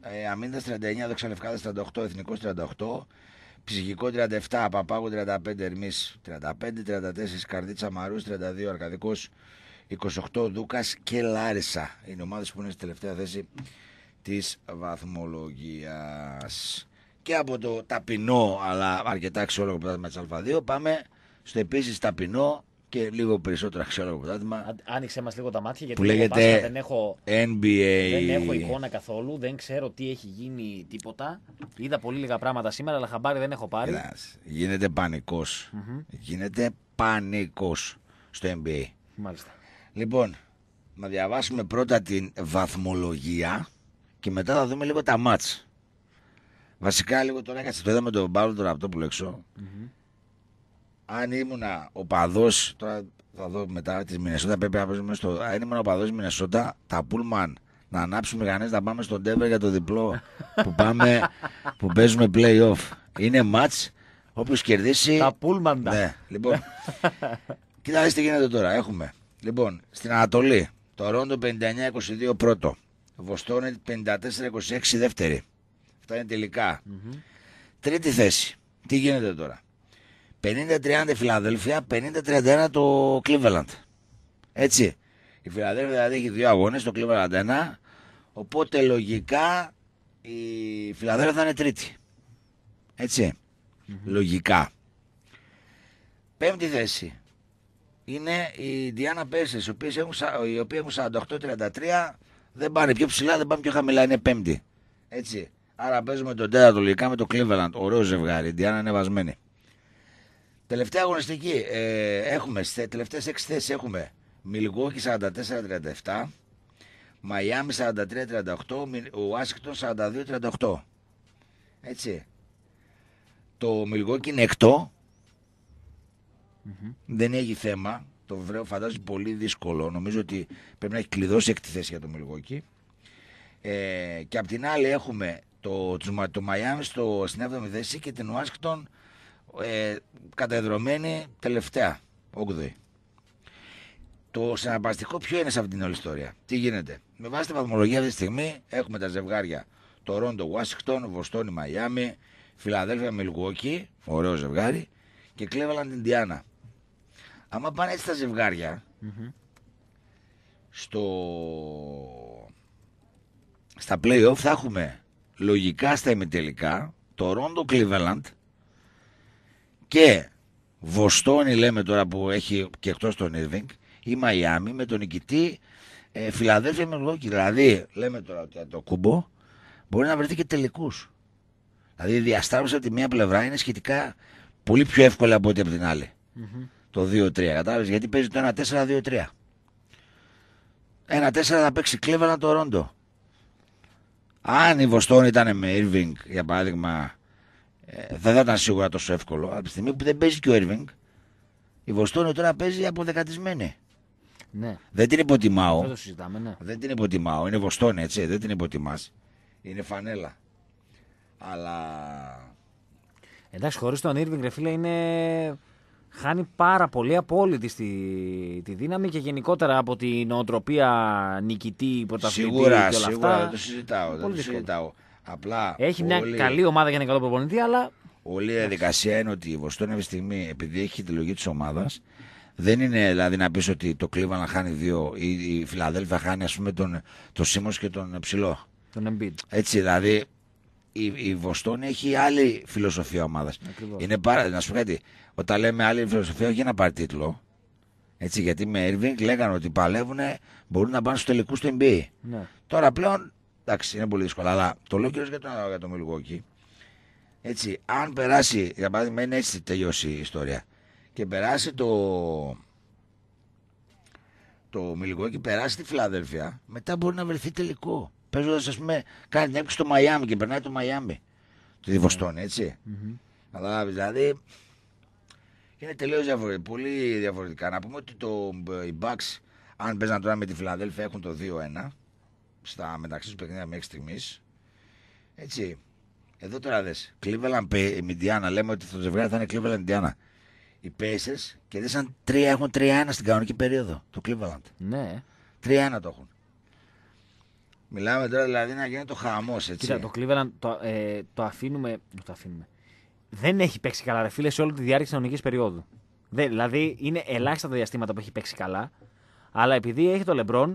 ε, Αμήντα 39, Δεξαλευκάδε 38, Εθνικό 38, Ψυχικό 37, Παπάγου 35, Ερμή 35, 34, Καρδίτσα Μαρούς 32, Αρκαδικό 28, Δούκας και Λάρισα. Είναι ομάδες που είναι στη τελευταία θέση της βαθμολογίας. Και από το ταπεινό αλλά αρκετά αξιόλογο πρωτάθλημα τη Α2 πάμε στο επίσης ταπεινό και λίγο περισσότερα ξέρω από δάτημα. Άνοιξε μας λίγο τα μάτια γιατί δεν έχω, NBA. δεν έχω εικόνα καθόλου, δεν ξέρω τι έχει γίνει τίποτα. Είδα πολύ λίγα πράγματα σήμερα, αλλά χαμπάρι δεν έχω Ελάς, γίνεται Γίνεται πανικός στο NBA. Μάλιστα. Λοιπόν, να διαβάσουμε πρώτα την βαθμολογία και μετά θα δούμε λίγο τα μάτς. Βασικά λίγο τώρα το είδα με τον Παύλο τον που που έξω αν ήμουν ο παδός. Τώρα θα δω μετά τη Μινεσότα. Πρέπει να παίζουμε στο. Αν ήμουν ο παδός της Μινεσότα, τα πούλμαν να ανάψουμε μηχανέ να πάμε στον Τέβερ για το διπλό που, πάμε, που παίζουμε playoff. Είναι match. Όποιος κερδίσει. Τα τα. Ναι, λοιπόν. Κοιτάξτε τι γίνεται τώρα. Έχουμε. Λοιπόν, στην Ανατολή. Το Ρόντο 59-22 πρώτο. Βοστόνη 54-26 δεύτερη. Αυτά είναι τελικά. Mm-hmm. Τρίτη θέση. Τι γίνεται τώρα. 50-30 η Φιλαδέλφια, 50-31 το Κλίβελαντ. Έτσι. Η Φιλαδέλφια δηλαδή έχει δύο αγώνες, το Κλίβελαντ ένα. Οπότε λογικά η Φιλαδέλφια θα είναι τρίτη. Λογικά. Πέμπτη θέση είναι η Diana Pacers, οι οποίοι έχουν, εχουν έχουν 48-33. Δεν πάνε πιο ψηλά, δεν πάνε πιο χαμηλά. Είναι πέμπτη. Έτσι. Άρα παίζουμε τον τέταρτο λογικά με το Κλίβελαντ. Ωραίο ζευγάρι. Η Diana είναι βασμένη. Τελευταία αγωνιστική. Ε, έχουμε στι τελευταίε 6 θέσεις έχουμε Μιλγόκη 44-37, Μαϊάμι 43-38, Ουάσιγκτον 42-38. Έτσι. Το Μιλγόκι είναι εκτό. Δεν έχει θέμα. Το βρέω φαντάζει πολύ δύσκολο. Νομίζω ότι πρέπει να έχει κλειδώσει έκτη θέση για το Μιλγόκι. Ε, και απ' την άλλη έχουμε το, Μαϊάμι στο, στην 7η θέση και την Ουάσιγκτον ε, κατεδρομένη τελευταία, Το συναρπαστικό ποιο είναι σε αυτήν την όλη ιστορία. Τι γίνεται. Με βάση τη βαθμολογία αυτή τη στιγμή έχουμε τα ζευγάρια το Ρόντο Ουάσιγκτον, Βοστόνη, Μαϊάμι, Φιλαδέλφια, Μιλγουόκι ωραίο ζευγάρι, και Κλέβαλαν, Ιντιάνα. Άμα πάνε έτσι τα ζευγαρια στο... στα play-off θα έχουμε λογικά στα ημιτελικά το Ρόντο και Βοστόνη λέμε τώρα που έχει και εκτός τον Ιρβινγκ ή Μαϊάμι με τον νικητή ε, Φιλαδέλφια με Λόκη. Δηλαδή λέμε τώρα ότι το κούμπο μπορεί να βρεθεί και τελικούς. Δηλαδή η διασταύρωση από τη μία πλευρά είναι σχετικά πολύ πιο εύκολη από ό,τι από την αλλη Το 2-3 κατάλαβες γιατί παίζει το 1-4-2-3. 3 1 4 θα παίξει κλέβανα το Ρόντο. Αν η Βοστόνη ήταν με Ιρβινγκ για παράδειγμα ε, δεν θα ήταν σίγουρα τόσο εύκολο. Από τη στιγμή που δεν παίζει και ο Έρβινγκ, η Βοστόνη τώρα παίζει αποδεκατισμένη. Ναι. Δεν την υποτιμάω. Δεν, το συζητάμε, ναι. δεν την υποτιμάω. Είναι Βοστόνη, έτσι. Δεν την υποτιμάς. Είναι φανέλα. Αλλά. Εντάξει, χωρίς τον Έρβινγκ, φίλε, είναι χάνει πάρα πολύ από όλη της, δύναμη και γενικότερα από την νοοτροπία νικητή, πρωταθλητή και όλα σίγουρα, αυτά. Σίγουρα, το συζητάω, δεν το συζητάω. Απλά. Έχει μια καλή ομάδα για να καλό προπονητή, αλλά. Όλη η διαδικασία είναι ότι η Βοστόνη αυτή τη στιγμή, επειδή έχει τη λογική της ομάδας, δεν είναι δηλαδή να πεις ότι το κλίμα να χάνει δύο ή η Φιλαδέλφια χάνει, ας πούμε, τον, τον Σίμος και τον Ψηλό. Τον Embiid. Έτσι, δηλαδή η, η Βοστόνη τον τον άλλη φιλοσοφία ομάδας. Είναι πάρα. Να σου πω κάτι. Όταν λέμε άλλη φιλοσοφία, όχι ένα παρτίτλο πάρει Έτσι, γιατί με Irving λέγανε ότι παλεύουν, μπορούν να πάνε στους τελικούς του NBA. Ναι. Τώρα πλέον εντάξει, είναι πολύ δύσκολο. Αλλά το λέω κυρίως για τον για το Μιλγόκι. Έτσι, αν περάσει, για παράδειγμα, είναι έτσι τελειώσει η ιστορία. Και περάσει το. Το Μιλγόκι, περάσει τη Φιλαδέλφια, μετά μπορεί να βρεθεί τελικό. Παίζοντας, ας πούμε, κάνει την έκπληξη στο Μαϊάμι και περνάει το Μαϊάμι. Τη Διβοστόνη, ναι. ετσι έτσι. Mm-hmm. Αλλά δηλαδή. Είναι τελείως διαφορετικά. Πολύ διαφορετικά. Να πούμε ότι το, ε, οι αν παίζαν τώρα με τη Φιλαδέλφια, έχουν το 2-1 στα μεταξύ τους παιχνίδια μέχρι στιγμής. Έτσι. Εδώ τώρα δες. Cleveland Indiana. Λέμε ότι το ζευγάρι θα είναι Cleveland Indiana. Οι Pacers κερδίσαν τρία έχουν 3-1 στην κανονική περίοδο το Cleveland. Ναι. Τρία 1 το έχουν. Μιλάμε τώρα δηλαδή να γίνει το χαμός. Κοίτα, το Cleveland το, ε, το, αφήνουμε, το αφήνουμε. Δεν έχει παίξει καλά, ρε φίλε, σε όλη τη διάρκεια της κανονικής περίοδου. Δε, δηλαδή είναι ελάχιστα τα διαστήματα που έχει παίξει καλά. Αλλά επειδή έχει το LeBron,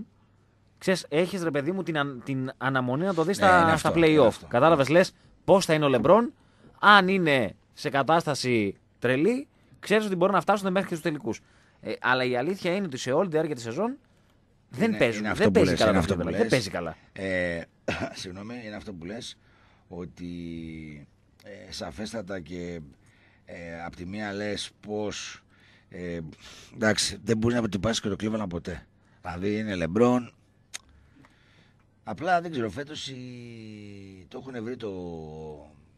Ξέρεις, έχεις ρε παιδί μου την, την αναμονή να το δεις ναι, στα, στα play-off. Κατάλαβες, λες πώς θα είναι ο Λεμπρόν, αν είναι σε κατάσταση τρελή, ξέρεις ότι μπορεί να φτάσουν μέχρι και στους τελικούς. Ε, αλλά η αλήθεια είναι ότι σε όλη τη διάρκεια της σεζόν δεν παίζουν. δεν, παίζει καλά, αυτό που λες. δεν παίζει καλά. Ε, συγγνώμη, είναι αυτό που λες ότι ε, σαφέστατα και ε, απ' τη μία λες πως ε, εντάξει δεν μπορεί να αποτυπάσει και το Cleveland ποτέ. Δηλαδή είναι Λεμπρόν Απλά δεν ξέρω, φέτος η το έχουν βρει το,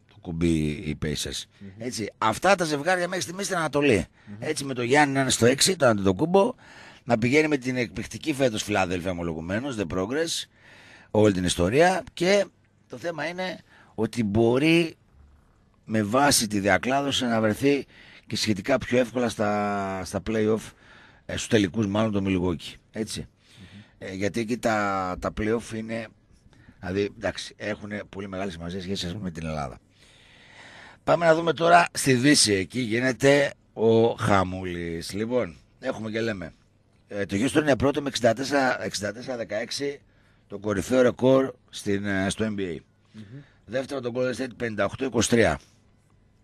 το κουμπί οι Pacers. Έτσι. Αυτά τα ζευγάρια μέχρι στιγμής στην ανατολη Έτσι με το Γιάννη να είναι στο 6, το Αντιτοκούμπο, να πηγαίνει με την εκπληκτική φέτος Φιλάδελφια ομολογουμένως, The Progress, όλη την ιστορία. Και το θέμα είναι ότι μπορεί με βάση τη διακλάδωση να βρεθεί και σχετικά πιο εύκολα στα, στα playoff, ε, στους τελικούς μάλλον το Μιλγόκι. Έτσι. Ε, γιατί εκεί τα, τα playoff είναι. Δηλαδή, εντάξει, έχουν πολύ μεγάλη σημασία σχέση με την Ελλάδα. Πάμε να δούμε τώρα στη Δύση. Εκεί γίνεται ο Χαμούλης. Λοιπόν, έχουμε και λέμε. Ε, το Houston είναι πρώτο με 64-16 το κορυφαίο ρεκόρ ε, στο NBA. Mm-hmm. Δεύτερο το Golden State 58-23.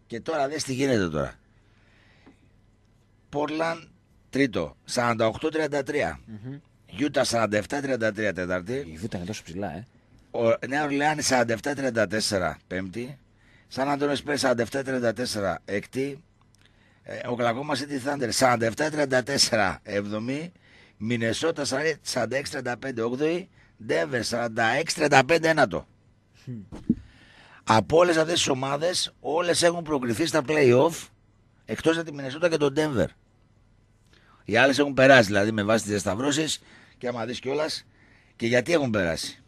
Και τώρα δες τι γίνεται τώρα. Portland τρίτο 33 Γιούτα 47-33 Τέταρτη. Η Γιούτα είναι τόσο ψηλά, ε. Ο, Νέα Ορλεάνη 47-34 Πέμπτη. Σαν αντωνιο πες Πέρ 47-34 Έκτη. Ε, ο Κλακόμα City Thunder 47-34 Εβδομή. Μινεσότα 46-35 Όγδοη. Ντέβερ 46-35 Ένατο. Από όλες αυτές τις ομάδες, όλες έχουν προκριθεί στα playoff εκτός από τη Μινεσότα και τον Ντέβερ. Οι άλλες έχουν περάσει δηλαδή με βάση τις διασταυρώσεις. Και άμα δεις κιόλας και γιατί έχουν περάσει.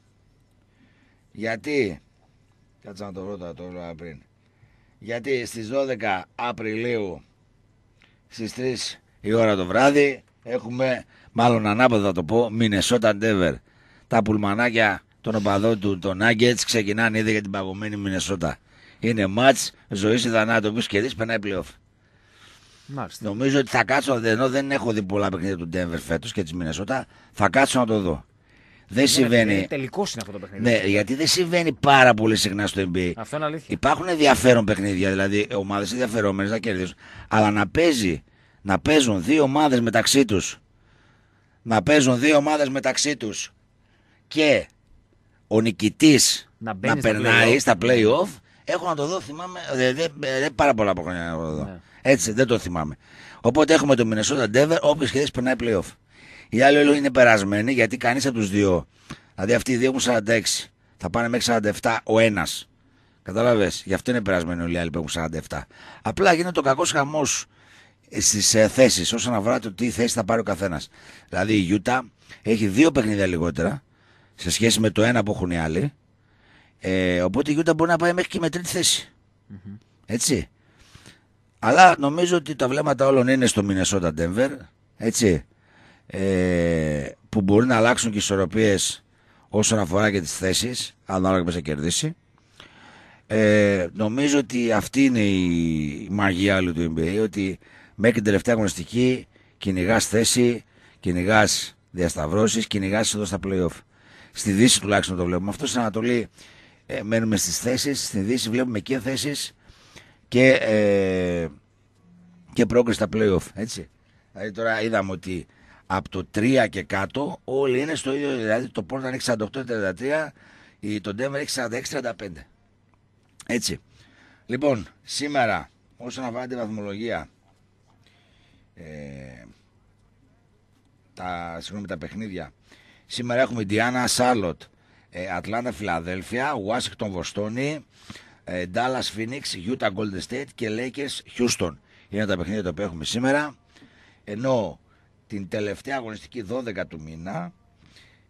Γιατί. Κάτσα να το βρω τώρα πριν. Γιατί στις 12 Απριλίου στις 3 η ώρα το βράδυ έχουμε, μάλλον ανάποδα θα το πω, Μινεσότα Ντέβερ. Τα πουλμανάκια των οπαδών του, των Νάγκετς ξεκινάνε ήδη για την παγωμένη Μινεσότα. Είναι μάτς ζωής ή θανάτου, και δεις περνάει Νομίζω ότι θα κάτσω, ενώ δεν έχω δει πολλά παιχνίδια του Denver φέτος και της Μινεσότα, θα κάτσω να το δω. Δεν ναι, συμβαίνει. Ε, Τελικός είναι αυτό το παιχνίδι. Ναι, γιατί δεν συμβαίνει πάρα πολύ συχνά στο NBA. Αυτό είναι αλήθεια. Υπάρχουν ενδιαφέρον παιχνίδια, δηλαδή ομάδες ενδιαφερόμενες να κερδίσουν. Αλλά να παίζει, να παίζουν δύο ομάδες μεταξύ τους. Να παίζουν δύο ομάδες μεταξύ τους και ο νικητής να, να περνάει στα playoff. Έχω να το δω, θυμάμαι. Ε, δεν δε, δε, πάρα πολλά από χρόνια να το δω. Ναι. Έτσι, δεν το θυμάμαι. Οπότε έχουμε το Minnesota Ντέβερ, όποιο σχεδόν περνάει playoff. Οι άλλοι όλοι είναι περασμένοι γιατί κανείς από τους δύο. Δηλαδή αυτοί οι δύο έχουν 46. Θα πάνε μέχρι 47 ο ένας. Κατάλαβε. Γι' αυτό είναι περασμένοι όλοι οι άλλοι που έχουν 47. Απλά γίνεται ο κακός χαμός στις ε, θέσεις όσον αφορά το τι θέση θα πάρει ο καθένας. Δηλαδή η Utah έχει δύο παιχνίδια λιγότερα σε σχέση με το ένα που έχουν οι άλλοι. Ε, οπότε η Utah μπορεί να πάει μέχρι και με τρίτη θέση. Έτσι. Αλλά νομίζω ότι τα βλέμματα όλων είναι στο Μινεσότα Ντέμβερ. Έτσι. Ε, που μπορεί να αλλάξουν και ισορροπίες όσον αφορά και τις θέσεις. Ανάλογα με σε κερδίσει. Ε, νομίζω ότι αυτή είναι η μαγεία όλου του NBA. Ότι μέχρι την τελευταία γνωστική κυνηγάς θέση, κυνηγάς διασταυρώσεις, κυνηγάς εδώ στα playoff. Στη Δύση τουλάχιστον το βλέπουμε. Αυτό στην Ανατολή ε, μένουμε στις θέσεις. Στη Δύση βλέπουμε και θέσεις και, ε, και πρόκριση στα playoff. Έτσι. Δηλαδή τώρα είδαμε ότι από το 3 και κάτω όλοι είναι στο ίδιο. Δηλαδή το Portland έχει 48-33, το Denver έχει 46-35. Έτσι. Λοιπόν, σήμερα όσον αφορά τη βαθμολογία ε, τα, συγγνώμη, τα παιχνίδια σήμερα έχουμε Indiana, Charlotte, Ατλάντα, Φιλαδέλφια, Ουάσιγκτον, Βοστόνη, ε, Dallas Phoenix, Utah Golden State και Lakers Houston. Είναι τα παιχνίδια τα οποία έχουμε σήμερα. Ενώ την τελευταία αγωνιστική 12 του μήνα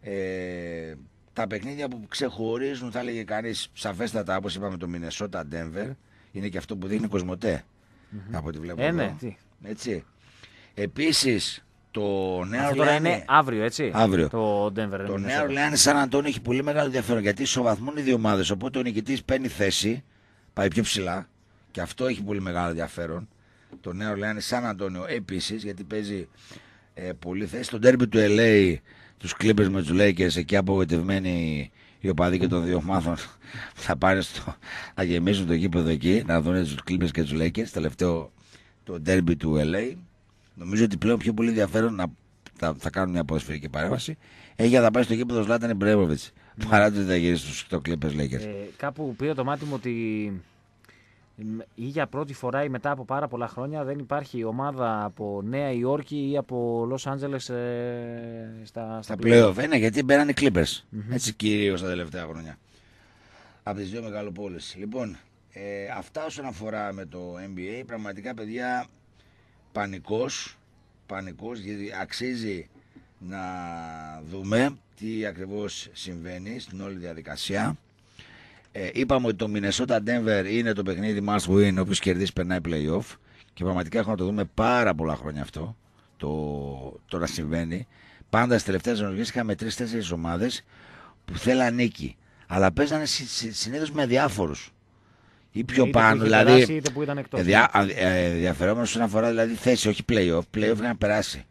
ε, τα παιχνίδια που ξεχωρίζουν θα έλεγε κανείς σαφέστατα όπως είπαμε το minnesota Denver είναι και αυτό που δείχνει Κοσμοτέ από ό,τι βλέπω ε, ναι, Έτσι. Επίσης το Νέα τώρα είναι αύριο, έτσι. Το Denver, το Νέα Σαν Αντώνιο έχει πολύ μεγάλο ενδιαφέρον γιατί ισοβαθμούν οι δύο ομάδες. Οπότε ο νικητής παίρνει θέση, πάει πιο ψηλά και αυτό έχει πολύ μεγάλο ενδιαφέρον. Το Νέα Ορλεάν Σαν Αντώνιο επίσης γιατί παίζει ε, πολύ θέση. Το ντέρμπι του LA, του κλίπε με τους Lakers, εκεί απογοητευμένοι οι οπαδοί και των δύο ομάδων θα πάνε στο, να γεμίσουν το γήπεδο εκεί, να δουν τους Clippers και τους Lakers. Τελευταίο το ντέρμπι του LA. Νομίζω ότι πλέον πιο πολύ ενδιαφέρον να θα, κάνουν μια ποδοσφαιρική παρέμβαση. Έχει να πάει στο κήπεδο Σλάταν Ιμπρέμοβιτ. Παρά το ότι θα γυρίσει στους το Clippers Lakers. Ε, κάπου πήρε το μάτι μου ότι ή για πρώτη φορά ή μετά από πάρα πολλά χρόνια δεν υπάρχει ομάδα από Νέα Υόρκη ή από Λος Άντζελες ε, στα, στα playoff. Ε, ναι, γιατί μπαίνανε Clippers. Έτσι κυρίως τα τελευταία χρόνια. Από τις δύο μεγαλοπόλες. Λοιπόν, ε, αυτά όσον αφορά με το NBA, πραγματικά παιδιά πανικός, πανικός γιατί αξίζει να δούμε τι ακριβώς συμβαίνει στην όλη διαδικασία. Ε, είπαμε ότι το Minnesota Denver είναι το παιχνίδι must win, όποιος κερδίσει περνάει playoff και πραγματικά έχουμε να το δούμε πάρα πολλά χρόνια αυτό, το, το να συμβαίνει. Πάντα στις τελευταίες ενεργές είχαμε τρεις-τέσσερις ομάδες που θέλαν νίκη, αλλά παίζανε συνήθως με διάφορους ή πιο είτε πάνω. Που δηλαδή, είτε που ήταν εκτός. Ε, ενδιαφερόμενος όσον αφορά δηλαδή θέση, όχι playoff. Playoff να περάσει.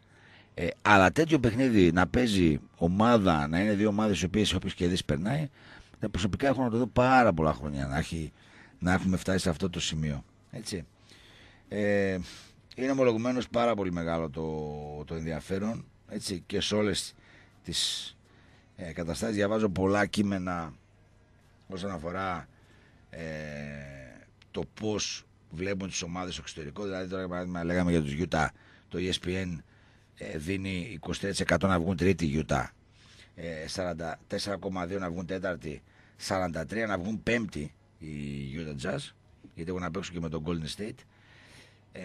Ε, αλλά τέτοιο παιχνίδι να παίζει ομάδα, να είναι δύο ομάδες οι οποίες όποιος κερδίσει περνάει, προσωπικά έχω να το δω πάρα πολλά χρόνια να, έχει, να έχουμε φτάσει σε αυτό το σημείο. Έτσι. Ε, είναι ομολογουμένως πάρα πολύ μεγάλο το, το ενδιαφέρον έτσι, και σε όλες τις ε, καταστάσεις. Διαβάζω πολλά κείμενα όσον αφορά ε, το πώς βλέπουν τις ομάδες στο εξωτερικό. Δηλαδή τώρα παράδειγμα λέγαμε για τους Utah, το ESPN ε, δίνει 23% να βγουν τρίτη Utah, 44,2% ε, να βγουν τέταρτη, 43% να βγουν πέμπτη η Utah Jazz, γιατί έχουν να παίξουν και με τον Golden State. Ε,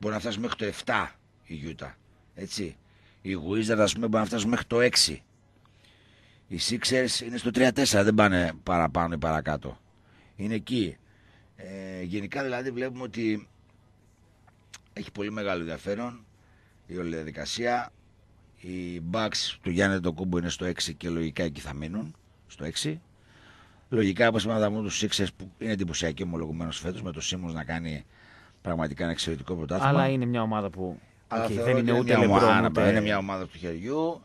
μπορεί να φτάσουν μέχρι το 7 η Utah, έτσι. Οι Wizards, πούμε μπορεί να φτάσουν μέχρι το 6 οι Sixers είναι στο 3-4, δεν πάνε παραπάνω ή παρακάτω. Είναι εκεί. Ε, γενικά δηλαδή βλέπουμε ότι έχει πολύ μεγάλο ενδιαφέρον η όλη διαδικασία. Οι Bucks του Γιάννη Ντοκούμπου είναι στο 6 και λογικά εκεί θα μείνουν. Στο 6. Λογικά, όπως είπαμε, θα μείνουν τους Σίξερ που είναι εντυπωσιακοί ομολογουμένως φέτος με το Σίμω να κάνει πραγματικά ένα εξαιρετικό πρωτάθλημα. Αλλά είναι μια ομάδα που. Αλλά okay, δεν είναι, ούτε ομάδα. Είναι μια ομάδα του χεριού.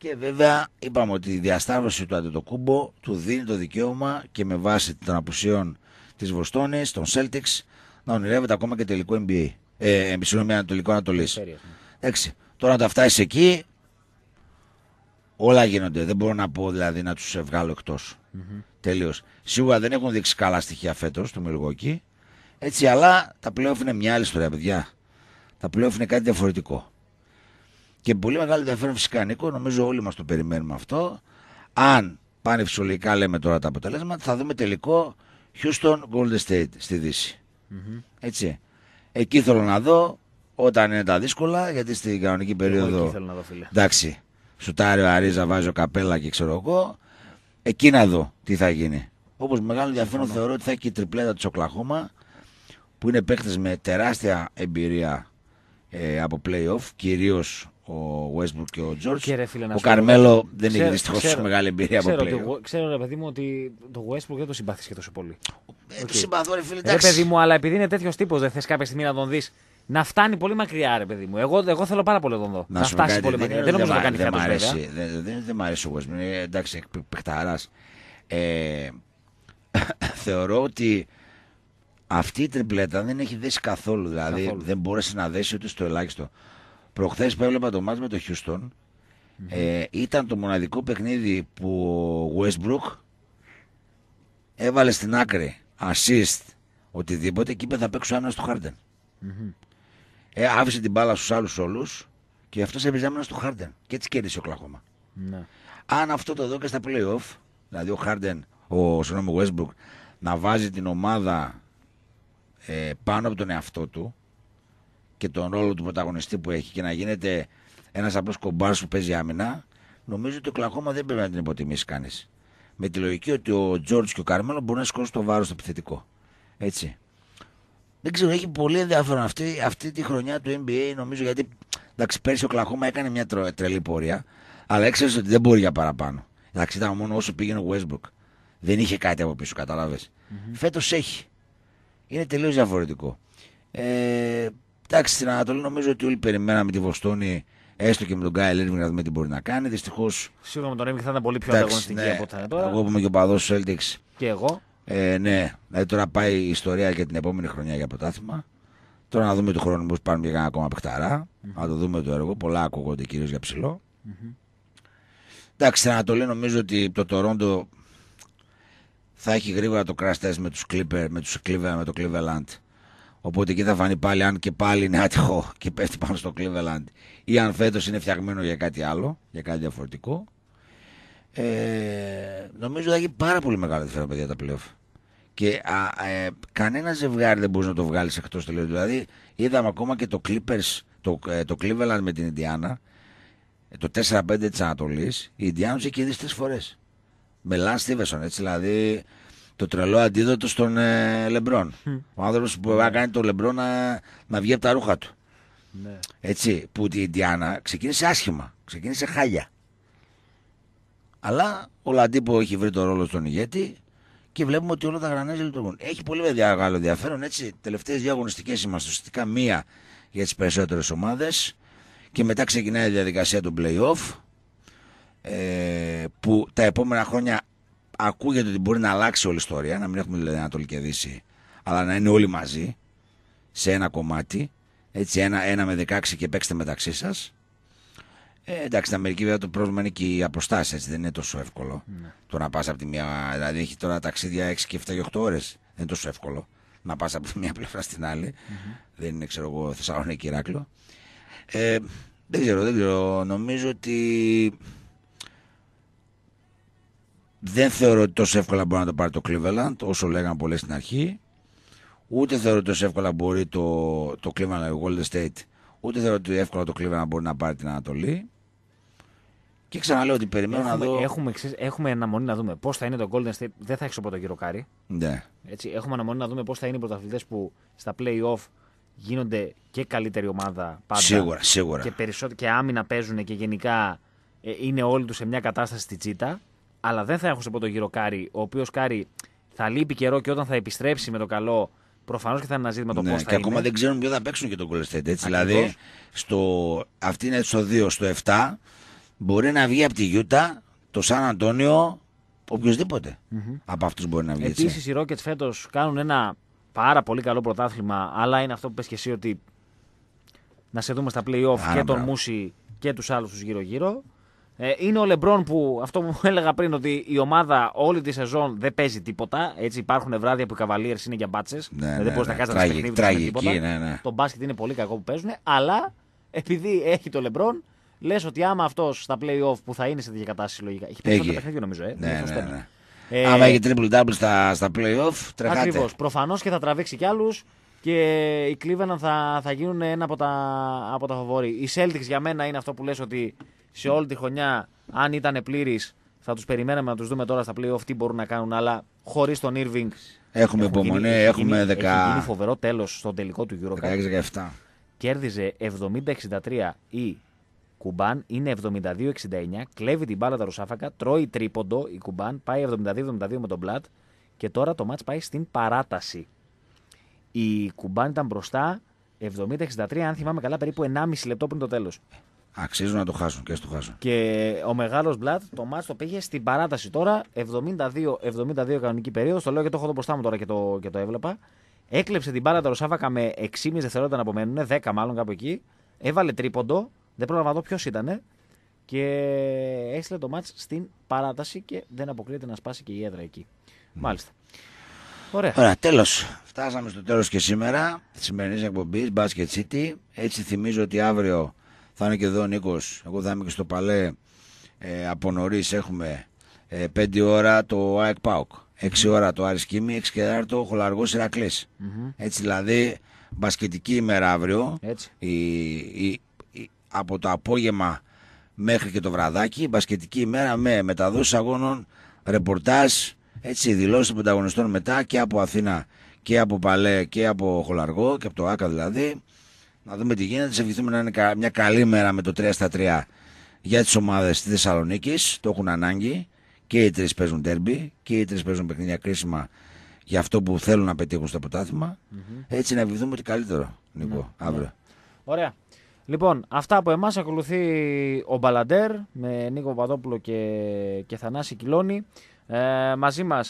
Και βέβαια είπαμε ότι η διασταύρωση του Αντιτοκούμπο του δίνει το δικαίωμα και με βάση των απουσιών της Βοστόνης, των Celtics, να ονειρεύεται ακόμα και τελικό NBA. Ε, ε, συγγνώμη, Ανατολικό Ανατολή. Ναι. Εντάξει. Τώρα να τα φτάσεις εκεί, όλα γίνονται. Δεν μπορώ να πω δηλαδή να τους βγάλω εκτός. Mm-hmm. Τελείω. Σίγουρα δεν έχουν δείξει καλά στοιχεία φέτος του Μιλγόκη. Έτσι, αλλά τα playoff είναι μια άλλη ιστορία, παιδιά. Τα πλέον είναι κάτι διαφορετικό και πολύ μεγάλο ενδιαφέρον φυσικά Νίκο, νομίζω όλοι μας το περιμένουμε αυτό. Αν πάνε φυσιολογικά λέμε τώρα τα αποτελέσματα, θα δούμε τελικό Houston Golden State στη δυση mm Έτσι. Εκεί θέλω να δω όταν είναι τα δύσκολα, γιατί στην κανονική περίοδο. εκεί θέλω να δω, φίλε. Εντάξει. Σουτάριο, Αρίζα, βάζει Καπέλα και ξέρω εγώ. Εκεί να δω τι θα γίνει. Όπως μεγάλο ενδιαφέρον θεωρώ ότι θα έχει και η τριπλέτα του Οκλαχώμα, που είναι παίκτες με τεράστια εμπειρία ε, από playoff, κυρίως ο Westbrook και ο George. Ο ο Καρμέλο δεν έχει δυστυχώ μεγάλη εμπειρία ξέρω, από πλέον. Ότι, ξέρω, ρε παιδί μου, ότι το Westbrook δεν το συμπάθησε και τόσο πολύ. Ε, okay. Το συμπαθώ, ρε φίλε. Ναι, παιδί μου, αλλά επειδή είναι τέτοιος τύπος, δεν θες κάποια στιγμή να τον δεις να φτάνει πολύ μακριά, ρε παιδί μου. Εγώ, εγώ θέλω πάρα πολύ τον δω. Να, να φτάσει πολύ δεν, μακριά. Δεν, νομίζω να κάνει κάτι τέτοιο. Δεν μ' αρέσει ο Westbrook. Ε, εντάξει, παιχταράς. Ε, θεωρώ ότι αυτή η τριπλέτα δεν έχει δέσει καθόλου. Δηλαδή καθόλου. δεν μπόρεσε να δέσει ούτε στο ελάχιστο. Προχθές που έβλεπα το μάτς με το Χιούστον, ε, ήταν το μοναδικό παιχνίδι που ο Westbrook έβαλε στην άκρη assist οτιδήποτε και είπε θα παίξω άμυνα στο Harden. mm Ε, άφησε την μπάλα στους άλλους όλους και αυτός έπαιζε άμυνα στο Harden και έτσι κέρδισε ο κλαχωμα ναι. Αν αυτό το δω και στα playoff, δηλαδή ο Harden, ο συγγνώμη Westbrook, να βάζει την ομάδα ε, πάνω από τον εαυτό του, και τον ρόλο του πρωταγωνιστή που έχει και να γίνεται ένας απλός κομπάρ που παίζει άμυνα, νομίζω ότι το κλαχώμα δεν πρέπει να την υποτιμήσει κανείς. Με τη λογική ότι ο Τζόρτζ και ο Καρμένο μπορούν να σηκώσουν το βάρος στο επιθετικό. Έτσι. Δεν ξέρω, έχει πολύ ενδιαφέρον αυτή, αυτή τη χρονιά του NBA νομίζω γιατί εντάξει, πέρσι ο Κλαχώμα έκανε μια τρελή πορεία, αλλά έξερε ότι δεν μπορεί για παραπάνω. Εντάξει, ήταν μόνο όσο πήγαινε ο Westbrook. Δεν είχε κάτι από πίσω, καταλάβες. Mm-hmm. έχει. Είναι τελείως διαφορετικό. Ε, Εντάξει, στην Ανατολή νομίζω ότι όλοι περιμέναμε τη Βοστόνη έστω και με τον Γκάιλ Έρβινγκ να δούμε τι μπορεί να κάνει. Δυστυχώς. Σίγουρα με τον Έρβινγκ θα ήταν πολύ πιο εντάξει, ανταγωνιστική ναι, από τα τώρα. Εγώ που είμαι και ο παδός Σέλτιξ. Και εγώ. Ε, ναι, δηλαδή τώρα πάει η ιστορία για την επόμενη χρονιά για πρωτάθλημα. Τώρα να δούμε του χρόνου πώς πάρουμε για ακόμα παιχταρά. Mm-hmm. Να το δούμε το έργο. Πολλά ακούγονται κυρίως για ψηλό. Mm-hmm. Εντάξει, στην Ανατολή νομίζω ότι το Τωρόντο θα έχει γρήγορα το crash με, τους Clipper, με, τους Cleveland, με το Cleveland. Οπότε εκεί θα φανεί πάλι αν και πάλι είναι άτυχο και πέφτει πάνω στο Cleveland ή αν φέτος είναι φτιαγμένο για κάτι άλλο, για κάτι διαφορετικό. Ε, νομίζω θα έχει πάρα πολύ μεγάλη ενδιαφέρον παιδιά τα playoff. Και α, ε, κανένα ζευγάρι δεν μπορείς να το βγάλεις εκτός τελείως. Δηλαδή, είδαμε ακόμα και το Clippers, το, ε, το Cleveland με την Ιντιάνα, ε, το 4-5 της Ανατολής. Η Ιντιάνα είχε κερδίσει τρεις φορές. Με Lance Stevenson έτσι δηλαδή το τρελό αντίδοτο στον ε, Λεμπρόν. Ο άνθρωπος που mm. Ναι. κάνει τον Λεμπρόν να, να βγει από τα ρούχα του. Mm. Έτσι, που η Ιντιάνα ξεκίνησε άσχημα, ξεκίνησε χάλια. Αλλά ο Λαντίπο έχει βρει τον ρόλο στον ηγέτη και βλέπουμε ότι όλα τα γρανάζια λειτουργούν. Έχει πολύ μεγάλο ενδιαφέρον. Έτσι, τελευταίες δύο αγωνιστικές είμαστε. Ουσιαστικά μία για τις περισσότερες ομάδες. Και μετά ξεκινάει η διαδικασία του playoff. Ε, που τα επόμενα χρόνια ακούγεται ότι μπορεί να αλλάξει όλη η ιστορία, να μην έχουμε δηλαδή Ανατολή και Δύση, αλλά να είναι όλοι μαζί σε ένα κομμάτι. Έτσι, ένα, ένα με 16 και παίξτε μεταξύ σας. Ε, εντάξει, στην Αμερική βέβαια το πρόβλημα είναι και οι αποστάσεις, έτσι δεν είναι τόσο εύκολο. Ναι. Το να πας από τη μία. Δηλαδή έχει τώρα ταξίδια 6 και 7 και 8 ώρες. Δεν είναι τόσο εύκολο να πας από τη μία πλευρά στην αλλη Δεν είναι, ξέρω εγώ, Θεσσαλονίκη Ηράκλειο. Ε, δεν ξέρω, δεν ξέρω. Νομίζω ότι δεν θεωρώ ότι τόσο εύκολα μπορεί να το πάρει το Cleveland, όσο λέγανε πολλές στην αρχή. Ούτε θεωρώ ότι τόσο εύκολα μπορεί το, το Cleveland, το Golden State. Ούτε θεωρώ ότι εύκολα το Cleveland μπορεί να πάρει την Ανατολή. Και ξαναλέω ότι περιμένω έχουμε, να δω. Έχουμε, έχουμε αναμονή να δούμε πώς θα είναι το Golden State. Δεν θα έχει ο πρώτο γύρο Ναι. Έτσι, έχουμε αναμονή να δούμε πώς θα είναι οι πρωταθλητές που στα playoff γίνονται και καλύτερη ομάδα πάντα. Σίγουρα, σίγουρα. Και, περισσότερο, και άμυνα παίζουν και γενικά ε, είναι όλοι τους σε μια κατάσταση στη τσίτα αλλά δεν θα έχουν σε πρώτο γύρο Κάρι, ο οποίος Κάρι θα λείπει καιρό και όταν θα επιστρέψει με το καλό, προφανώς και θα είναι ένα ζήτημα το ναι, πώς θα. Και ακόμα δεν ξέρουν ποιο θα παίξουν και τον Golden Έτσι. Δηλαδή, στο, αυτή είναι στο 2, στο 7, μπορεί να βγει από τη Γιούτα το Σαν Αντώνιο, οποιοδήποτε mm-hmm. από αυτούς μπορεί να βγει. Επίσης, οι Rockets φέτος κάνουν ένα πάρα πολύ καλό πρωτάθλημα, αλλά είναι αυτό που πες και εσύ ότι να σε δούμε στα playoff και τον Μούση και τους άλλους τους γύρω-γύρω. Ε, είναι ο Λεμπρόν που αυτό που έλεγα πριν ότι η ομάδα όλη τη σεζόν δεν παίζει τίποτα. Έτσι υπάρχουν βράδια που οι καβαλίε είναι για μπάτσες. Ναι, ε, δεν δηλαδή ναι, μπορείς να ναι. χάσεις να παιχνίδι. Τραγική, Το μπάσκετ είναι πολύ κακό που παίζουν. Αλλά επειδή έχει το Λεμπρόν, λες ότι άμα αυτός στα playoff που θα είναι σε τέτοια κατάσταση λογικά. Έχει περισσότερα παιχνίδι νομίζω. Ε, ναι, ναι, ναι. Ε, άμα έχει triple double στα, στα playoff, τρεχάτε. Ακριβώς. Προφανώς και θα τραβήξει κι άλλους και οι Cleveland θα, θα γίνουν ένα από τα, από τα φοβόρη. Οι Celtics για μένα είναι αυτό που λες ότι σε όλη τη χρονιά, αν ήταν πλήρης, θα τους περιμέναμε να τους δούμε τώρα στα playoff τι μπορούν να κάνουν. Αλλά χωρίς τον Irving. Έχουμε υπομονή, έχουμε 10. Δεκα... Είναι φοβερό τέλος στο τελικό του Euro 16-17. Κέρδιζε 70-63 η Κουμπάν, είναι 72-69. Κλέβει την μπάλα τα Ρουσάφακα, τρώει τρίποντο η Κουμπάν, πάει 72-72 με τον Μπλατ και τώρα το μάτς πάει στην παράταση. Η Κουμπάν ήταν μπροστά 70-63, αν θυμάμαι καλά, περίπου 1,5 λεπτό πριν το τέλος. Αξίζουν να το χάσουν και στο χάσουν. Και ο μεγάλος Μπλατ το μάτς το πήγε στην παράταση τώρα, 72-72 κανονική περίοδος. Το λέω και το έχω εδώ μπροστά μου τώρα και το, και το έβλεπα. Έκλεψε την μπάλα τα με 6,5 δευτερόλεπτα να απομένουν, 10 μάλλον κάπου εκεί. Έβαλε τρίποντο, δεν πρόλαβα να ποιο ήταν. Και έστειλε το μάτς στην παράταση και δεν αποκλείεται να σπάσει και η έδρα εκεί. Ναι. Μάλιστα. Ωραία. Ωραία, τέλος. Φτάσαμε στο τέλος και σήμερα της σημερινής εκπομπής Basket City. Έτσι θυμίζω ότι αύριο θα είναι και εδώ ο Νίκος. Εγώ θα είμαι και στο παλέ ε, από νωρίς. Έχουμε ε, 5 ώρα το ΑΕΚ ΠΑΟΚ. 6 ώρα το Άρης Κίμη, 6 και 4 Χολαργός Ηρακλής. Έτσι δηλαδή, μπασκετική ημέρα αύριο. Η, η, από το απόγευμα μέχρι και το βραδάκι, μπασκετική ημέρα με μεταδόσεις αγώνων, ρεπορτάζ, έτσι, δηλώσεις των πρωταγωνιστών μετά και από Αθήνα και από Παλέ και από Χολαργό και από το ΆΚΑ δηλαδή να δούμε τι γίνεται. Σε ευχηθούμε να είναι μια καλή μέρα με το 3 στα 3 για τις ομάδες της Θεσσαλονίκης. Το έχουν ανάγκη. Και οι τρεις παίζουν τέρμπι και οι τρεις παίζουν παιχνίδια κρίσιμα για αυτό που θέλουν να πετύχουν στο πρωταθλημα mm Έτσι να ευχηθούμε οτι ότι καλύτερο, ναι, ναι. αύριο. Ωραία. Λοιπόν, αυτά από εμάς ακολουθεί ο Μπαλαντέρ με Νίκο Παδόπουλο και, και Θανάση Κυλώνη Ε, μαζί μας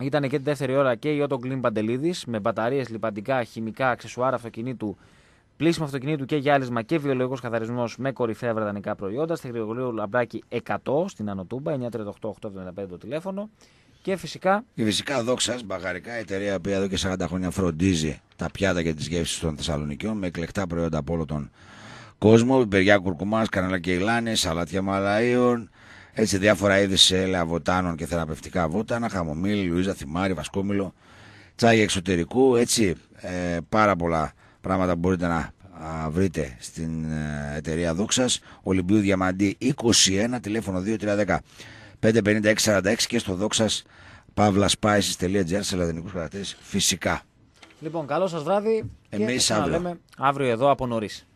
ήταν και τη δεύτερη ώρα και η Ότο Κλίν Παντελίδης με μπαταρίες, λιπαντικά, χημικά, αξεσουάρα αυτοκινήτου Πλήσιμο αυτοκινήτου και γυάλισμα και βιολογικός καθαρισμός με κορυφαία βρετανικά προϊόντα. Στη Γρηγορίου Λαμπράκη 100 στην Ανοτούμπα, 938-875 το τηλέφωνο. Και φυσικά. Η φυσικά δόξα, μπαγαρικά εταιρεία που εδώ και 40 χρόνια φροντίζει τα πιάτα και τις γεύσεις των Θεσσαλονικιών με εκλεκτά προϊόντα από όλο τον κόσμο. Πιπεριά κουρκουμά, κανένα και ηλάνε, σαλάτια μαλαίων. Έτσι διάφορα είδη σε έλαια βοτάνων και θεραπευτικά βότανα, χαμομήλι, Λουίζα, θυμάρι, Βασκόμιλο, τσάι εξωτερικού. Έτσι ε, πάρα πολλά πράγματα μπορείτε να βρείτε στην ε, εταιρεία Δόξας Ολυμπίου Διαμαντή 21 τηλέφωνο 2310 55646 και στο δόξας παύλασπάισης.gr σε λαδινικούς χαρακτήρες, φυσικά. Λοιπόν, καλό σας βράδυ. Εμείς και αύριο. αύριο εδώ από νωρίς.